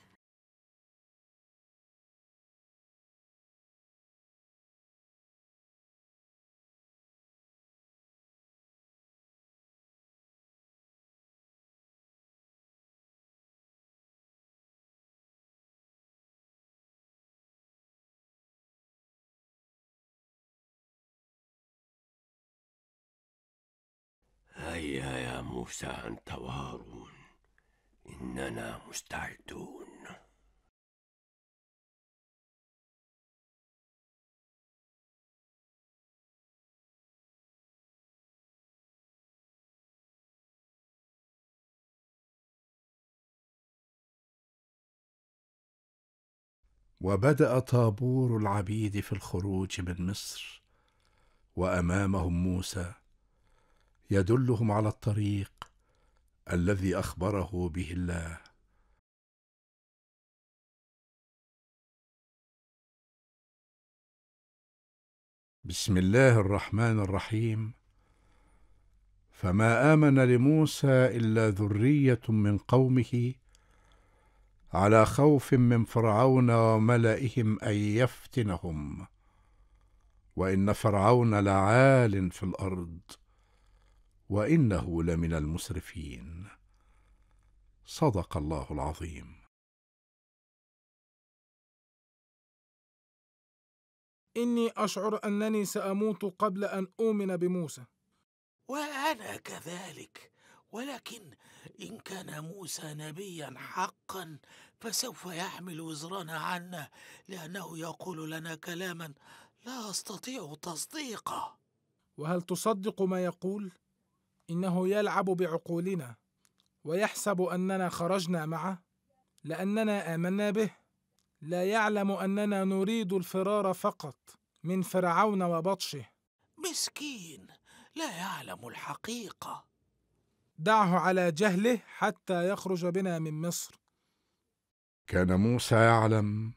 C: إلي يا موسى أنت وهارون إننا مستعدون وبدا
A: طابور العبيد في الخروج من مصر وامامهم موسى يدلهم على الطريق الذي اخبره
C: به الله
A: بسم الله الرحمن الرحيم فما امن لموسى الا ذريه من قومه على خوف من فرعون وملئهم ان يفتنهم وان فرعون لعال في الارض وانه لمن المسرفين صدق الله العظيم
P: اني اشعر انني ساموت قبل ان اؤمن بموسى
O: وانا
P: كذلك
O: ولكن
P: ان كان
O: موسى نبيا حقا فسوف يحمل وزرنا عنا لانه يقول لنا كلاما لا استطيع تصديقه
P: وهل تصدق ما يقول انه يلعب بعقولنا ويحسب اننا خرجنا معه لاننا امنا به لا يعلم اننا نريد الفرار فقط من فرعون وبطشه
O: مسكين
P: لا يعلم الحقيقه دعه على جهله حتى يخرج بنا من مصر
A: كان موسى يعلم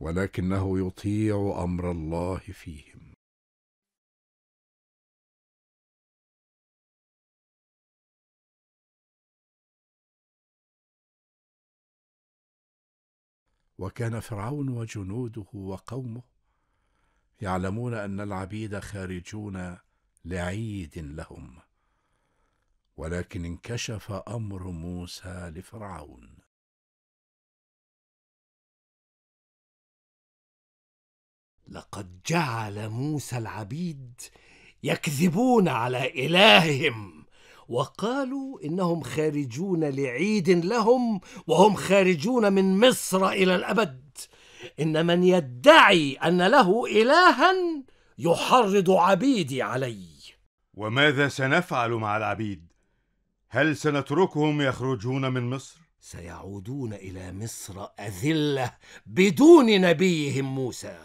A: ولكنه يطيع امر الله فيهم وكان فرعون وجنوده وقومه يعلمون ان العبيد خارجون لعيد لهم ولكن انكشف امر موسى لفرعون
C: لقد جعل موسى العبيد
I: يكذبون على الههم وقالوا انهم خارجون لعيد لهم وهم خارجون من مصر الى الابد
K: ان من يدعي ان له الها يحرض عبيدي علي وماذا سنفعل مع العبيد هل سنتركهم يخرجون من مصر سيعودون الى مصر اذله بدون نبيهم موسى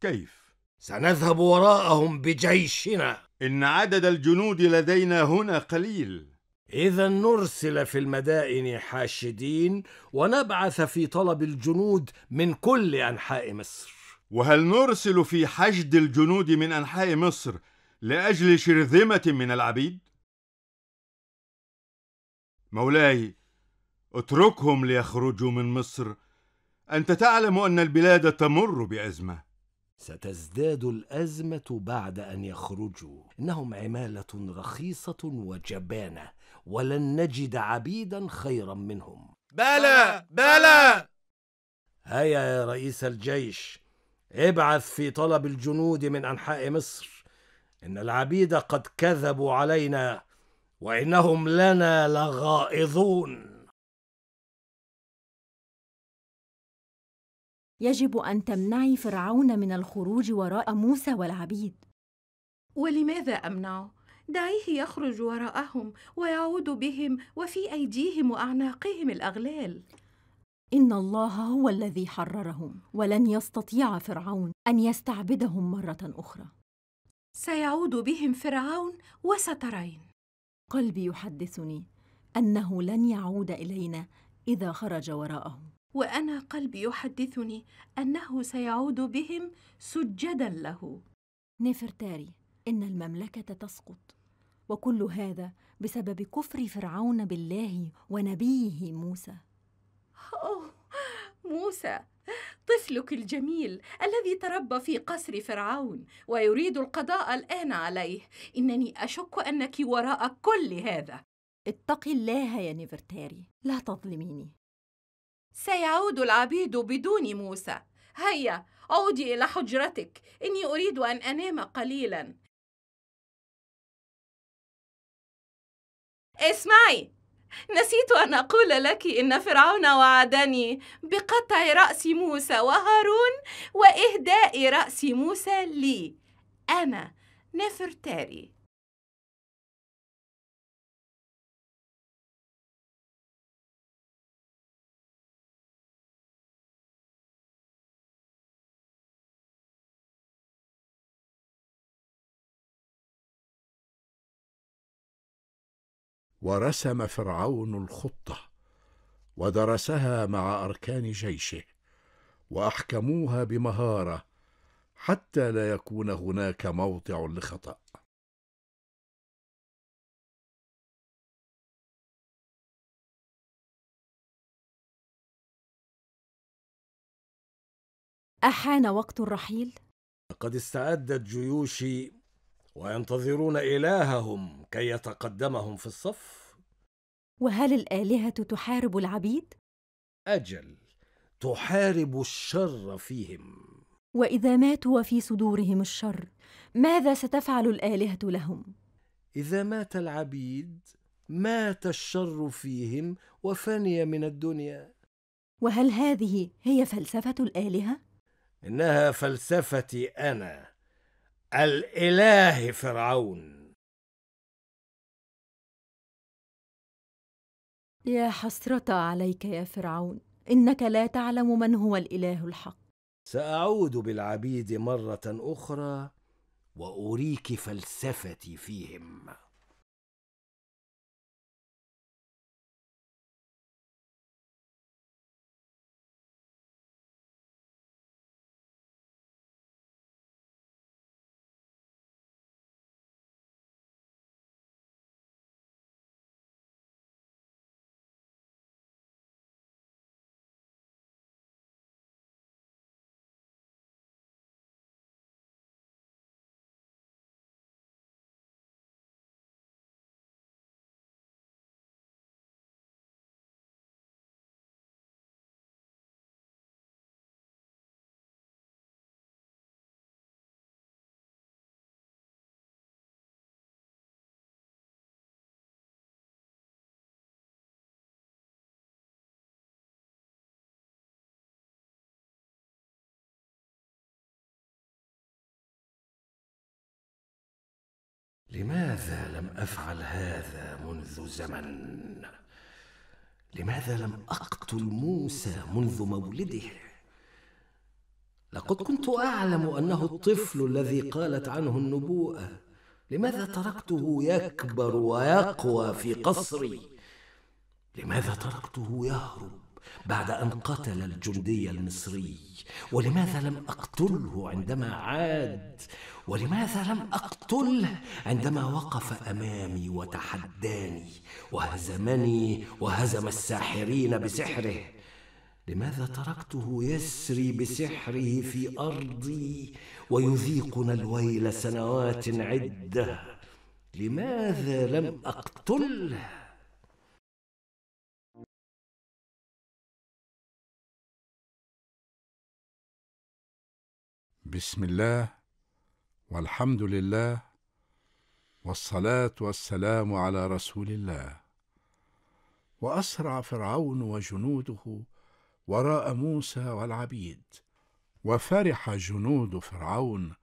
K: كيف
I: سنذهب
K: وراءهم بجيشنا إن عدد الجنود لدينا هنا قليل إذا نرسل في المدائن حاشدين ونبعث في طلب الجنود من كل أنحاء مصر وهل نرسل في حشد الجنود من أنحاء مصر لأجل شرذمة من العبيد؟ مولاي اتركهم ليخرجوا من مصر أنت تعلم أن البلاد تمر بأزمة ستزداد الازمه بعد ان يخرجوا
I: انهم عماله رخيصه وجبانه ولن نجد عبيدا خيرا منهم بلى بلى هيا يا رئيس الجيش ابعث في طلب الجنود من انحاء مصر ان
C: العبيد قد كذبوا علينا وانهم لنا لغائظون يجب
N: أن تمنعي فرعون من الخروج وراء موسى والعبيد ولماذا أمنعه؟ دعيه يخرج وراءهم ويعود بهم وفي أيديهم وأعناقهم الأغلال إن الله هو الذي حررهم ولن يستطيع فرعون أن يستعبدهم مرة أخرى سيعود بهم فرعون وسترين قلبي يحدثني أنه لن يعود إلينا إذا خرج وراءهم وانا قلبي يحدثني انه سيعود بهم سجدا له نفرتاري ان المملكه تسقط وكل هذا بسبب كفر فرعون بالله ونبيه موسى أوه موسى طفلك
H: الجميل الذي تربى في قصر فرعون ويريد القضاء الان عليه انني اشك انك وراء كل هذا اتقي الله يا نيفرتاري لا تظلميني سيعود العبيد بدون موسى هيا عودي الى حجرتك اني اريد ان انام قليلا اسمعي نسيت ان اقول لك ان فرعون وعدني بقطع راس موسى وهارون واهداء راس موسى لي انا نفرتاري
A: ورسم فرعون الخطه ودرسها مع اركان جيشه واحكموها بمهاره حتى لا يكون هناك موضع لخطأ
N: أحان وقت الرحيل؟
C: لقد استعدت جيوشي
I: وينتظرون إلههم كي يتقدمهم في الصف
N: وهل الآلهة تحارب العبيد؟
I: أجل تحارب الشر فيهم
N: وإذا ماتوا وفي صدورهم الشر ماذا ستفعل الآلهة لهم؟
I: إذا مات العبيد مات الشر فيهم وفني من الدنيا وهل هذه هي فلسفة الآلهة؟
C: إنها فلسفتي أنا الإله فرعون
N: يا حسرة عليك يا فرعون إنك لا تعلم من هو الإله الحق
I: سأعود بالعبيد مرة أخرى وأريك فلسفتي
C: فيهم لماذا لم افعل هذا منذ زمن
I: لماذا لم اقتل موسى منذ مولده لقد كنت اعلم انه الطفل الذي قالت عنه النبوءه لماذا تركته يكبر ويقوى في قصري لماذا تركته يهرب بعد ان قتل الجندي المصري ولماذا لم اقتله عندما عاد ولماذا لم أقتله عندما وقف أمامي وتحداني وهزمني وهزم الساحرين بسحره لماذا تركته يسري بسحره في أرضي ويذيقنا الويل سنوات عدة
C: لماذا لم أقتله
A: بسم الله والحمد لله والصلاه والسلام على رسول الله واسرع فرعون وجنوده وراء موسى والعبيد وفرح جنود فرعون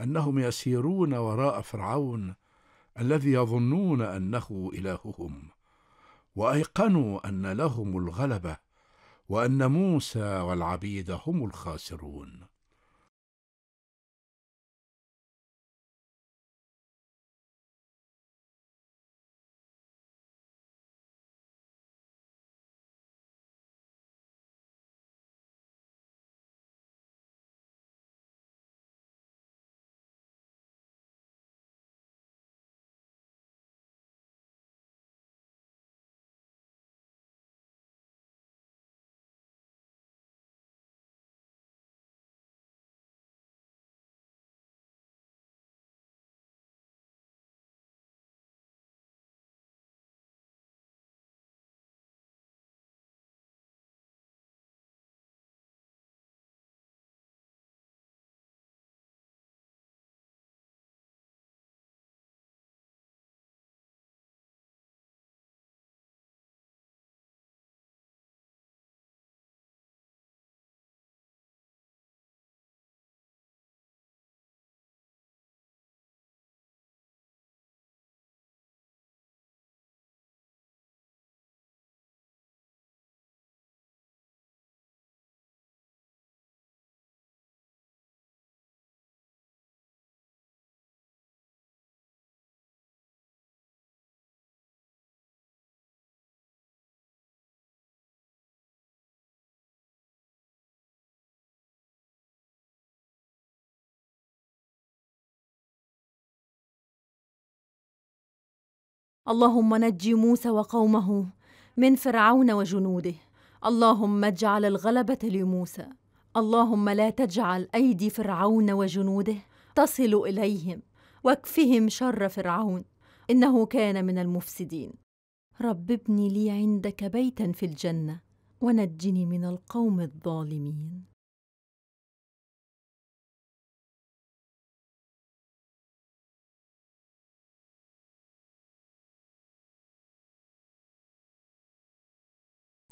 A: انهم يسيرون وراء فرعون الذي يظنون انه الههم وايقنوا ان لهم الغلبه وان موسى والعبيد هم الخاسرون
N: اللهم نج موسى وقومه من فرعون وجنوده اللهم اجعل الغلبه لموسى اللهم لا تجعل ايدي فرعون وجنوده تصل اليهم واكفهم شر فرعون انه كان من المفسدين رب ابني لي عندك بيتا في الجنه ونجني من القوم الظالمين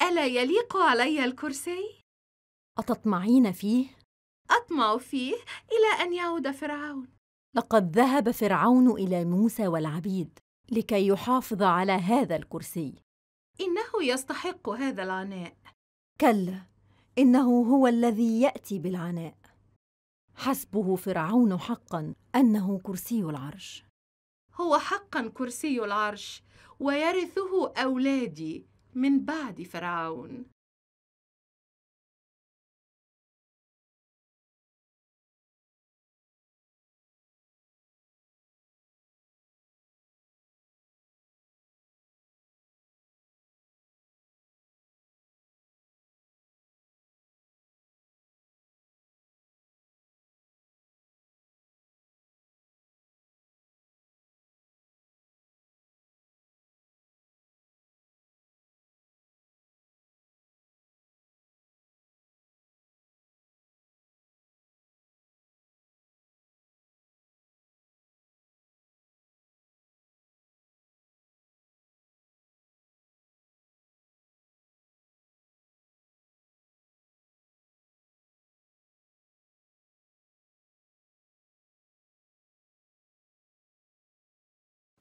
H: ألا يليق علي الكرسي؟
N: أتطمعين فيه؟
H: أطمع فيه إلى أن يعود فرعون
N: لقد ذهب فرعون إلى موسى والعبيد لكي يحافظ على هذا الكرسي إنه يستحق هذا العناء كلا إنه هو الذي يأتي بالعناء حسبه فرعون حقا أنه كرسي العرش هو حقا كرسي العرش ويرثه أولادي
C: من بعد فرعون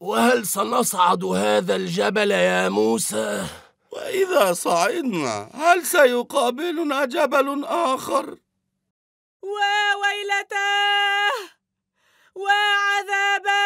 B: وهل سنصعد هذا الجبل يا موسى؟ وإذا صعدنا هل سيقابلنا جبل آخر؟
H: وويلتاه وعذاباه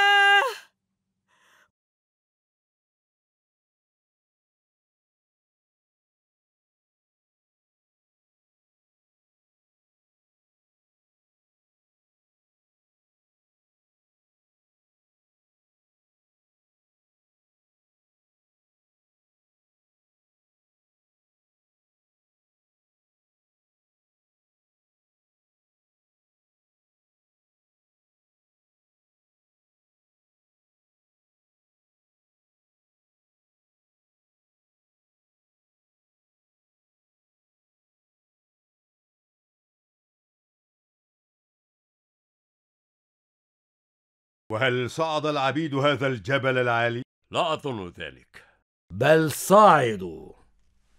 C: وهل صعد
F: العبيد هذا الجبل العالي؟ لا أظن ذلك بل صعدوا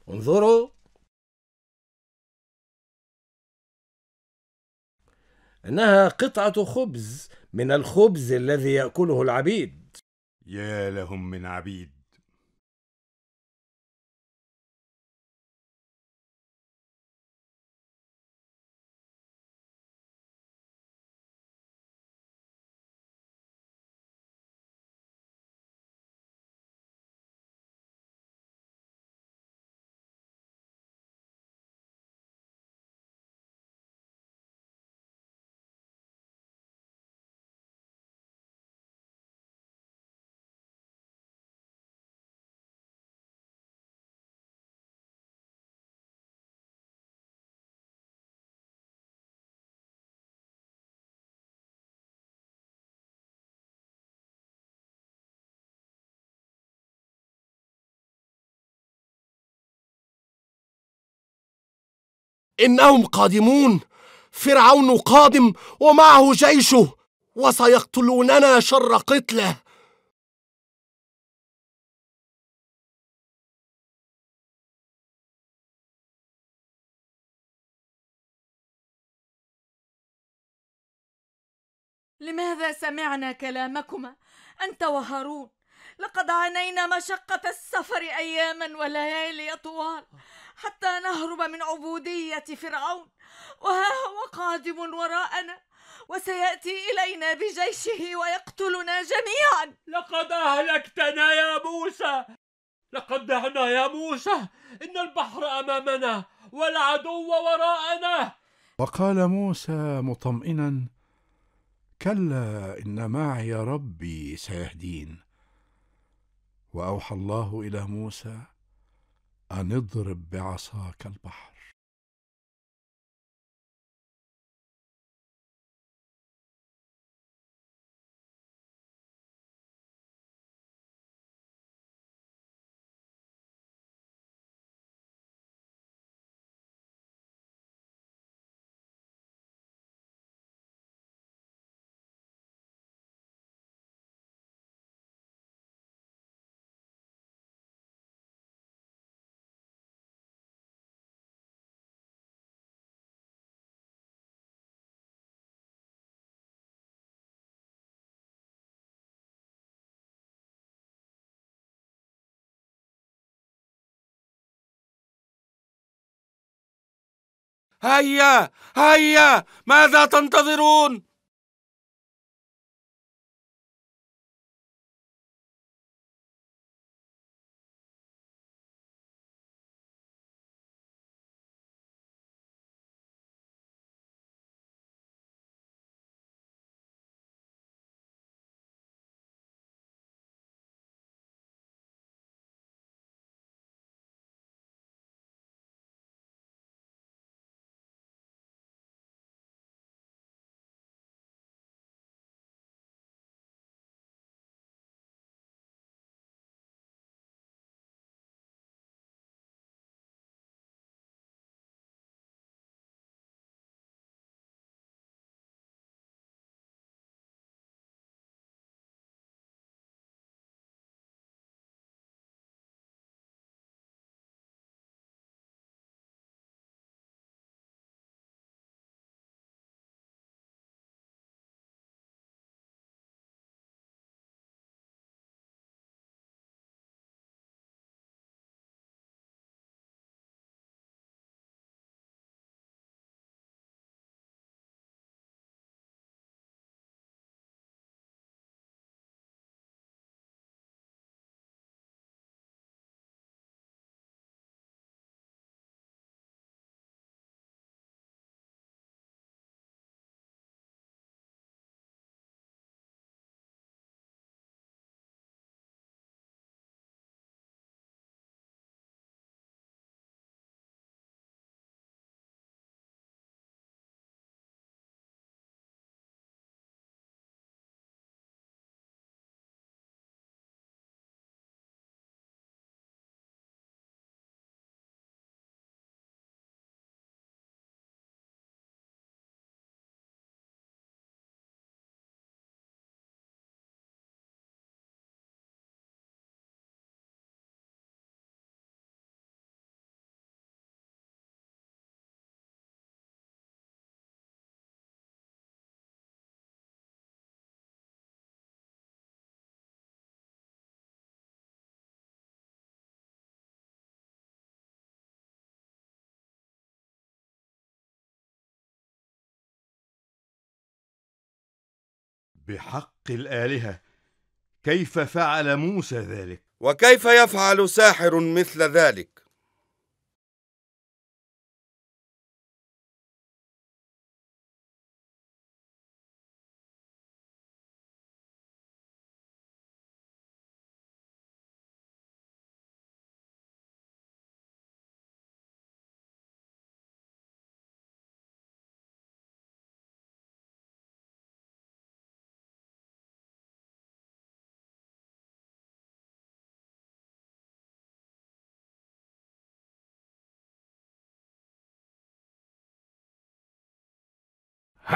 F: انظروا إنها قطعة خبز من الخبز الذي يأكله
C: العبيد يا لهم من عبيد انهم قادمون فرعون قادم ومعه جيشه وسيقتلوننا شر قتله
H: لماذا سمعنا كلامكما انت وهارون لقد عانينا مشقة السفر أياما وليالي طوال حتى نهرب من عبودية فرعون وها هو قادم وراءنا وسيأتي إلينا بجيشه ويقتلنا جميعا لقد
G: أهلكتنا يا موسى لقد دهنا يا موسى إن البحر أمامنا والعدو وراءنا
A: وقال موسى مطمئنا كلا إن معي ربي سيهدين واوحى الله الى موسى ان اضرب بعصاك البحر
C: هيا هيا ماذا تنتظرون بحق الالهه
F: كيف فعل موسى ذلك وكيف يفعل ساحر مثل ذلك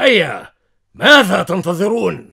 C: هيا ماذا تنتظرون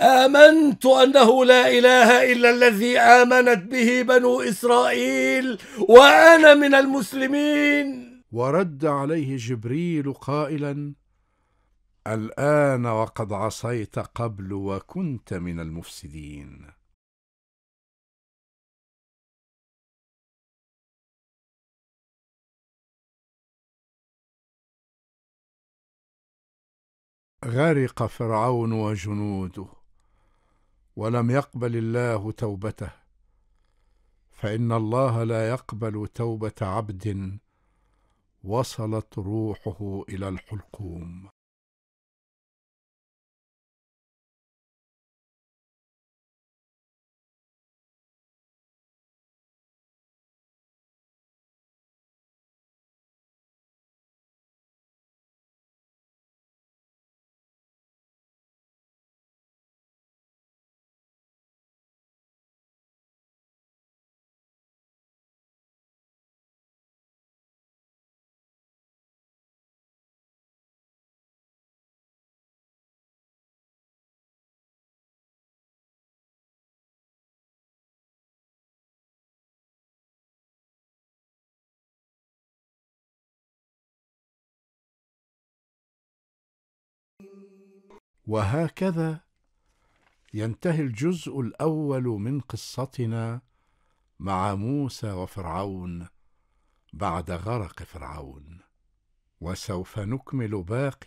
C: آمنت أنه لا إله إلا
I: الذي آمنت به بنو إسرائيل وأنا من المسلمين
A: ورد عليه جبريل قائلا الآن وقد عصيت قبل وكنت من المفسدين غرق فرعون وجنوده ولم يقبل الله توبته فان الله لا يقبل توبه عبد وصلت روحه الى الحلقوم وهكذا ينتهي الجزء الاول من قصتنا مع موسى وفرعون بعد غرق فرعون وسوف نكمل باقي